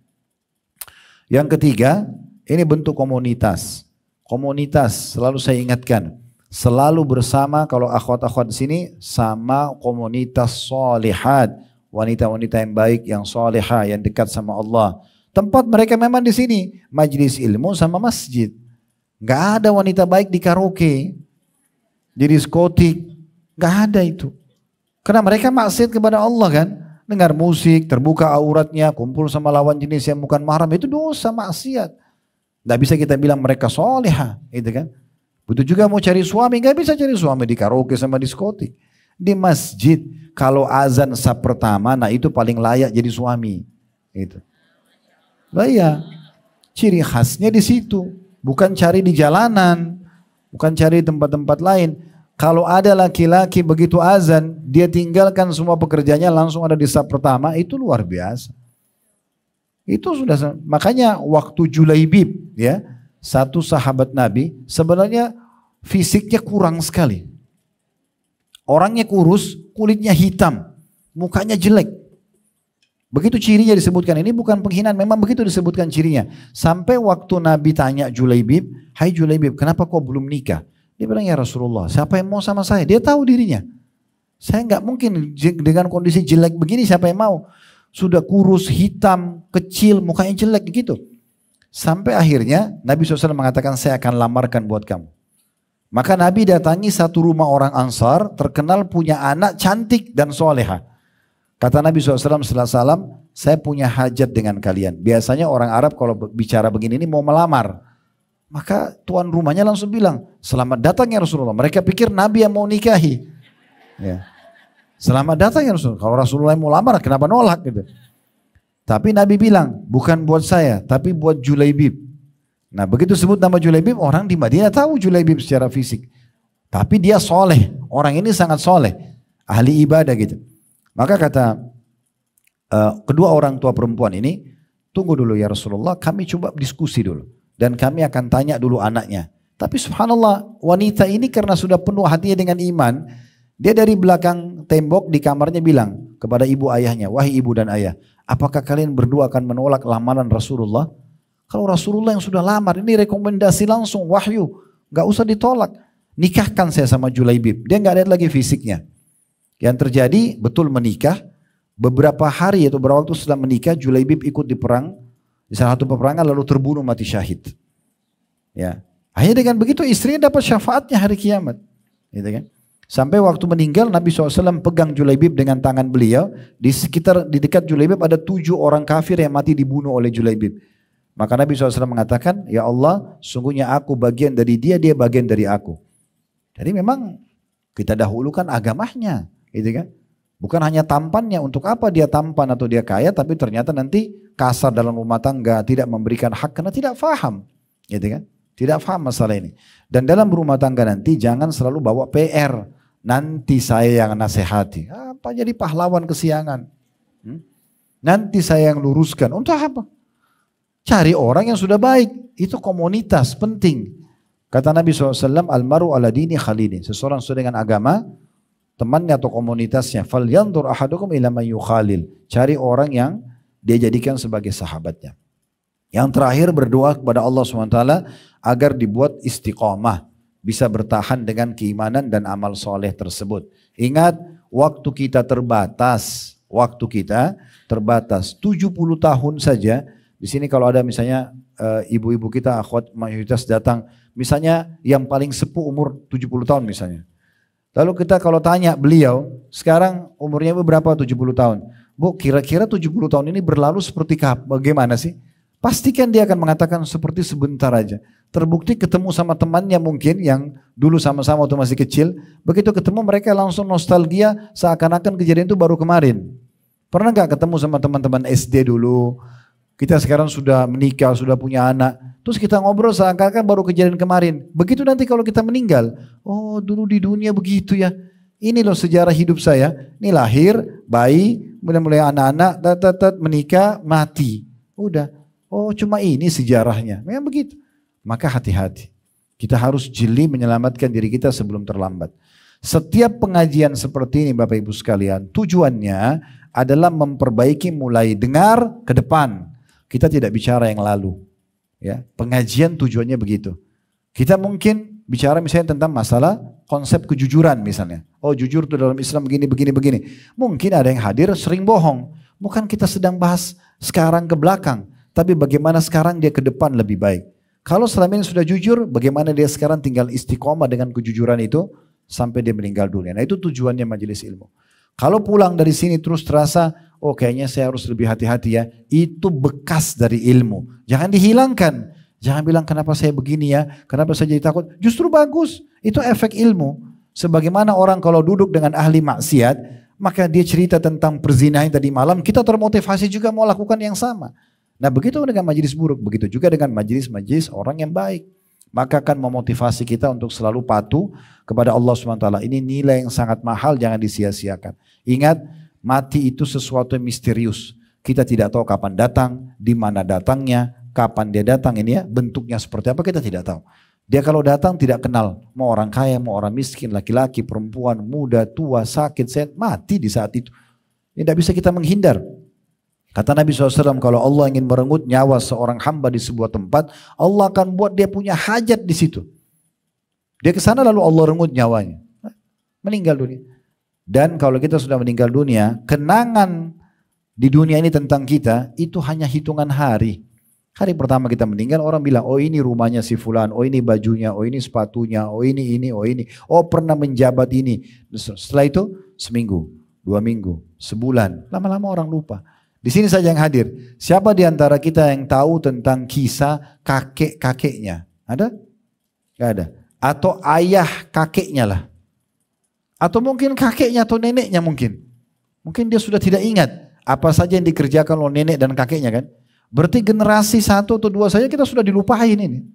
Yang ketiga, ini bentuk komunitas. Komunitas selalu saya ingatkan. Selalu bersama kalau akhwat-akhwat di sini sama komunitas solihat. Wanita-wanita yang baik, yang soleha, yang dekat sama Allah. Tempat mereka memang di sini. Majlis ilmu sama masjid. Gak ada wanita baik di karaoke. Di diskotik. Gak ada itu. Karena mereka maksiat kepada Allah kan dengar musik, terbuka auratnya, kumpul sama lawan jenis yang bukan mahram itu dosa maksiat. Tidak bisa kita bilang mereka soleha, itu kan? Butuh juga mau cari suami, nggak bisa cari suami di karaoke sama diskotik. Di masjid, kalau azan sab pertama, nah itu paling layak jadi suami. Itu, Lah iya, ciri khasnya di situ. Bukan cari di jalanan, bukan cari tempat-tempat lain. Kalau ada laki-laki begitu azan, dia tinggalkan semua pekerjaannya langsung ada di sab pertama, itu luar biasa. Itu sudah makanya waktu Julaibib ya, satu sahabat Nabi sebenarnya fisiknya kurang sekali. Orangnya kurus, kulitnya hitam, mukanya jelek. Begitu cirinya disebutkan ini bukan penghinaan, memang begitu disebutkan cirinya. Sampai waktu Nabi tanya Julaibib, "Hai Julaibib, kenapa kau belum nikah?" Dia bilang, "Ya Rasulullah, siapa yang mau sama saya?" Dia tahu dirinya. Saya nggak mungkin dengan kondisi jelek begini siapa yang mau sudah kurus, hitam, kecil, mukanya jelek gitu. Sampai akhirnya Nabi SAW mengatakan saya akan lamarkan buat kamu. Maka Nabi datangi satu rumah orang Ansar terkenal punya anak cantik dan soleha. Kata Nabi SAW setelah salam, saya punya hajat dengan kalian. Biasanya orang Arab kalau bicara begini ini mau melamar. Maka tuan rumahnya langsung bilang, selamat datang ya Rasulullah. Mereka pikir Nabi yang mau nikahi. Ya. Selamat datang ya Rasulullah. Kalau Rasulullah mau lamar kenapa nolak gitu. Tapi Nabi bilang bukan buat saya tapi buat Julaibib. Nah begitu sebut nama Julaibib orang di Madinah tahu Julaibib secara fisik. Tapi dia soleh. Orang ini sangat soleh. Ahli ibadah gitu. Maka kata uh, kedua orang tua perempuan ini tunggu dulu ya Rasulullah kami coba diskusi dulu. Dan kami akan tanya dulu anaknya. Tapi subhanallah wanita ini karena sudah penuh hatinya dengan iman dia dari belakang tembok di kamarnya bilang kepada ibu ayahnya, wahai ibu dan ayah, apakah kalian berdua akan menolak lamaran Rasulullah? Kalau Rasulullah yang sudah lamar, ini rekomendasi langsung, wahyu, gak usah ditolak. Nikahkan saya sama Julaibib, dia gak lihat lagi fisiknya. Yang terjadi betul menikah, beberapa hari atau beberapa waktu setelah menikah Julaibib ikut di perang, di salah satu peperangan lalu terbunuh mati syahid. Ya, hanya dengan begitu istrinya dapat syafaatnya hari kiamat. Gitu kan? Sampai waktu meninggal Nabi SAW pegang Julaibib dengan tangan beliau. Di sekitar di dekat Julaibib ada tujuh orang kafir yang mati dibunuh oleh Julaibib. Maka Nabi SAW mengatakan, Ya Allah, sungguhnya aku bagian dari dia, dia bagian dari aku. Jadi memang kita dahulukan agamanya, gitu kan? Bukan hanya tampannya, untuk apa dia tampan atau dia kaya, tapi ternyata nanti kasar dalam rumah tangga, tidak memberikan hak karena tidak faham, gitu kan? Tidak paham masalah ini. Dan dalam rumah tangga nanti jangan selalu bawa PR. Nanti saya yang nasihati. Apa jadi pahlawan kesiangan? Hmm? Nanti saya yang luruskan. Untuk apa? Cari orang yang sudah baik. Itu komunitas penting. Kata Nabi SAW, Almaru ala dini khalini. Seseorang sudah dengan agama, temannya atau komunitasnya. Fal yandur ahadukum ila Cari orang yang dia jadikan sebagai sahabatnya. Yang terakhir berdoa kepada Allah SWT agar dibuat istiqomah. Bisa bertahan dengan keimanan dan amal soleh tersebut. Ingat waktu kita terbatas. Waktu kita terbatas 70 tahun saja. Di sini kalau ada misalnya eh, ibu-ibu kita akhwat mayoritas datang. Misalnya yang paling sepuh umur 70 tahun misalnya. Lalu kita kalau tanya beliau, sekarang umurnya berapa 70 tahun? Bu, kira-kira 70 tahun ini berlalu seperti bagaimana sih? Pastikan dia akan mengatakan seperti sebentar aja. Terbukti ketemu sama temannya mungkin yang dulu sama-sama waktu masih kecil. Begitu ketemu mereka langsung nostalgia seakan-akan kejadian itu baru kemarin. Pernah nggak ketemu sama teman-teman SD dulu? Kita sekarang sudah menikah, sudah punya anak. Terus kita ngobrol seakan-akan baru kejadian kemarin. Begitu nanti kalau kita meninggal. Oh dulu di dunia begitu ya. Ini loh sejarah hidup saya. Ini lahir, bayi, mulai-mulai anak-anak, menikah, mati. Udah, Oh cuma ini sejarahnya. Memang begitu. Maka hati-hati. Kita harus jeli menyelamatkan diri kita sebelum terlambat. Setiap pengajian seperti ini Bapak Ibu sekalian, tujuannya adalah memperbaiki mulai dengar ke depan. Kita tidak bicara yang lalu. Ya, pengajian tujuannya begitu. Kita mungkin bicara misalnya tentang masalah konsep kejujuran misalnya. Oh jujur tuh dalam Islam begini, begini, begini. Mungkin ada yang hadir sering bohong. Bukan kita sedang bahas sekarang ke belakang. Tapi bagaimana sekarang dia ke depan lebih baik. Kalau selama ini sudah jujur, bagaimana dia sekarang tinggal istiqomah dengan kejujuran itu sampai dia meninggal dunia. Nah itu tujuannya majelis ilmu. Kalau pulang dari sini terus terasa, oh kayaknya saya harus lebih hati-hati ya. Itu bekas dari ilmu. Jangan dihilangkan. Jangan bilang kenapa saya begini ya, kenapa saya jadi takut. Justru bagus. Itu efek ilmu. Sebagaimana orang kalau duduk dengan ahli maksiat, maka dia cerita tentang perzinahan tadi malam, kita termotivasi juga mau lakukan yang sama. Nah begitu dengan majelis buruk, begitu juga dengan majelis-majelis orang yang baik. Maka akan memotivasi kita untuk selalu patuh kepada Allah SWT. Ini nilai yang sangat mahal, jangan disia-siakan. Ingat, mati itu sesuatu yang misterius. Kita tidak tahu kapan datang, di mana datangnya, kapan dia datang ini ya, bentuknya seperti apa kita tidak tahu. Dia kalau datang tidak kenal, mau orang kaya, mau orang miskin, laki-laki, perempuan, muda, tua, sakit, sehat, mati di saat itu. Ini tidak bisa kita menghindar. Kata Nabi SAW, kalau Allah ingin merenggut nyawa seorang hamba di sebuah tempat, Allah akan buat dia punya hajat di situ. Dia ke sana lalu Allah renggut nyawanya. Meninggal dunia. Dan kalau kita sudah meninggal dunia, kenangan di dunia ini tentang kita itu hanya hitungan hari. Hari pertama kita meninggal orang bilang, oh ini rumahnya si fulan, oh ini bajunya, oh ini sepatunya, oh ini, ini, oh ini. Oh pernah menjabat ini. Setelah itu seminggu, dua minggu, sebulan. Lama-lama orang lupa. Di sini saja yang hadir. Siapa di antara kita yang tahu tentang kisah kakek-kakeknya? Ada? Gak ada. Atau ayah kakeknya lah. Atau mungkin kakeknya atau neneknya mungkin. Mungkin dia sudah tidak ingat apa saja yang dikerjakan oleh nenek dan kakeknya kan. Berarti generasi satu atau dua saja kita sudah dilupain ini.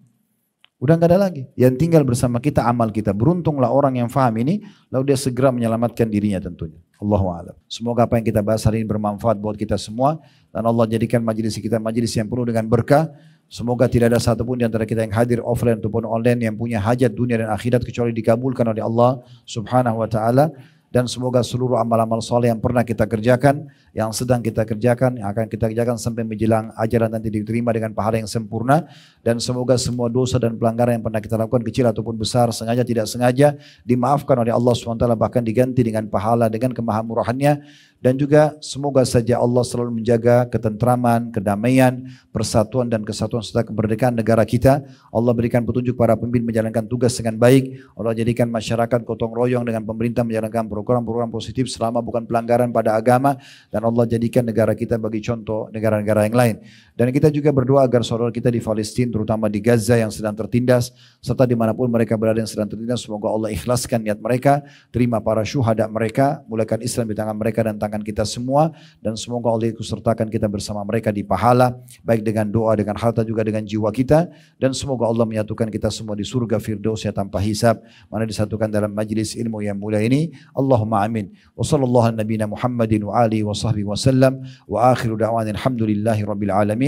Udah nggak ada lagi. Yang tinggal bersama kita amal kita. Beruntunglah orang yang faham ini. Lalu dia segera menyelamatkan dirinya tentunya. Allahu alam. Semoga apa yang kita bahas hari ini bermanfaat buat kita semua dan Allah jadikan majelis kita majelis yang penuh dengan berkah. Semoga tidak ada satupun di antara kita yang hadir offline ataupun online yang punya hajat dunia dan akhirat kecuali dikabulkan oleh Allah Subhanahu wa taala dan semoga seluruh amal-amal soleh yang pernah kita kerjakan, yang sedang kita kerjakan, yang akan kita kerjakan sampai menjelang ajaran nanti diterima dengan pahala yang sempurna dan semoga semua dosa dan pelanggaran yang pernah kita lakukan kecil ataupun besar, sengaja tidak sengaja dimaafkan oleh Allah SWT bahkan diganti dengan pahala dengan kemahamurahannya dan juga semoga saja Allah selalu menjaga ketentraman, kedamaian, persatuan dan kesatuan serta kemerdekaan negara kita. Allah berikan petunjuk para pemimpin menjalankan tugas dengan baik. Allah jadikan masyarakat gotong royong dengan pemerintah menjalankan program-program positif selama bukan pelanggaran pada agama dan Allah jadikan negara kita bagi contoh negara-negara yang lain. Dan kita juga berdoa agar saudara kita di Palestina, terutama di Gaza yang sedang tertindas, serta dimanapun mereka berada yang sedang tertindas, semoga Allah ikhlaskan niat mereka, terima para syuhada mereka, mulakan Islam di tangan mereka dan tangan kita semua, dan semoga Allah ikut sertakan kita bersama mereka di pahala, baik dengan doa, dengan harta juga dengan jiwa kita, dan semoga Allah menyatukan kita semua di surga Firdaus firdausnya tanpa hisab, mana disatukan dalam majlis ilmu yang mulia ini. Allahumma amin. Wa sallallahu Muhammadin wa alihi wa sahbihi wa sallam, wa akhiru da'wanin alhamdulillahi rabbil alamin.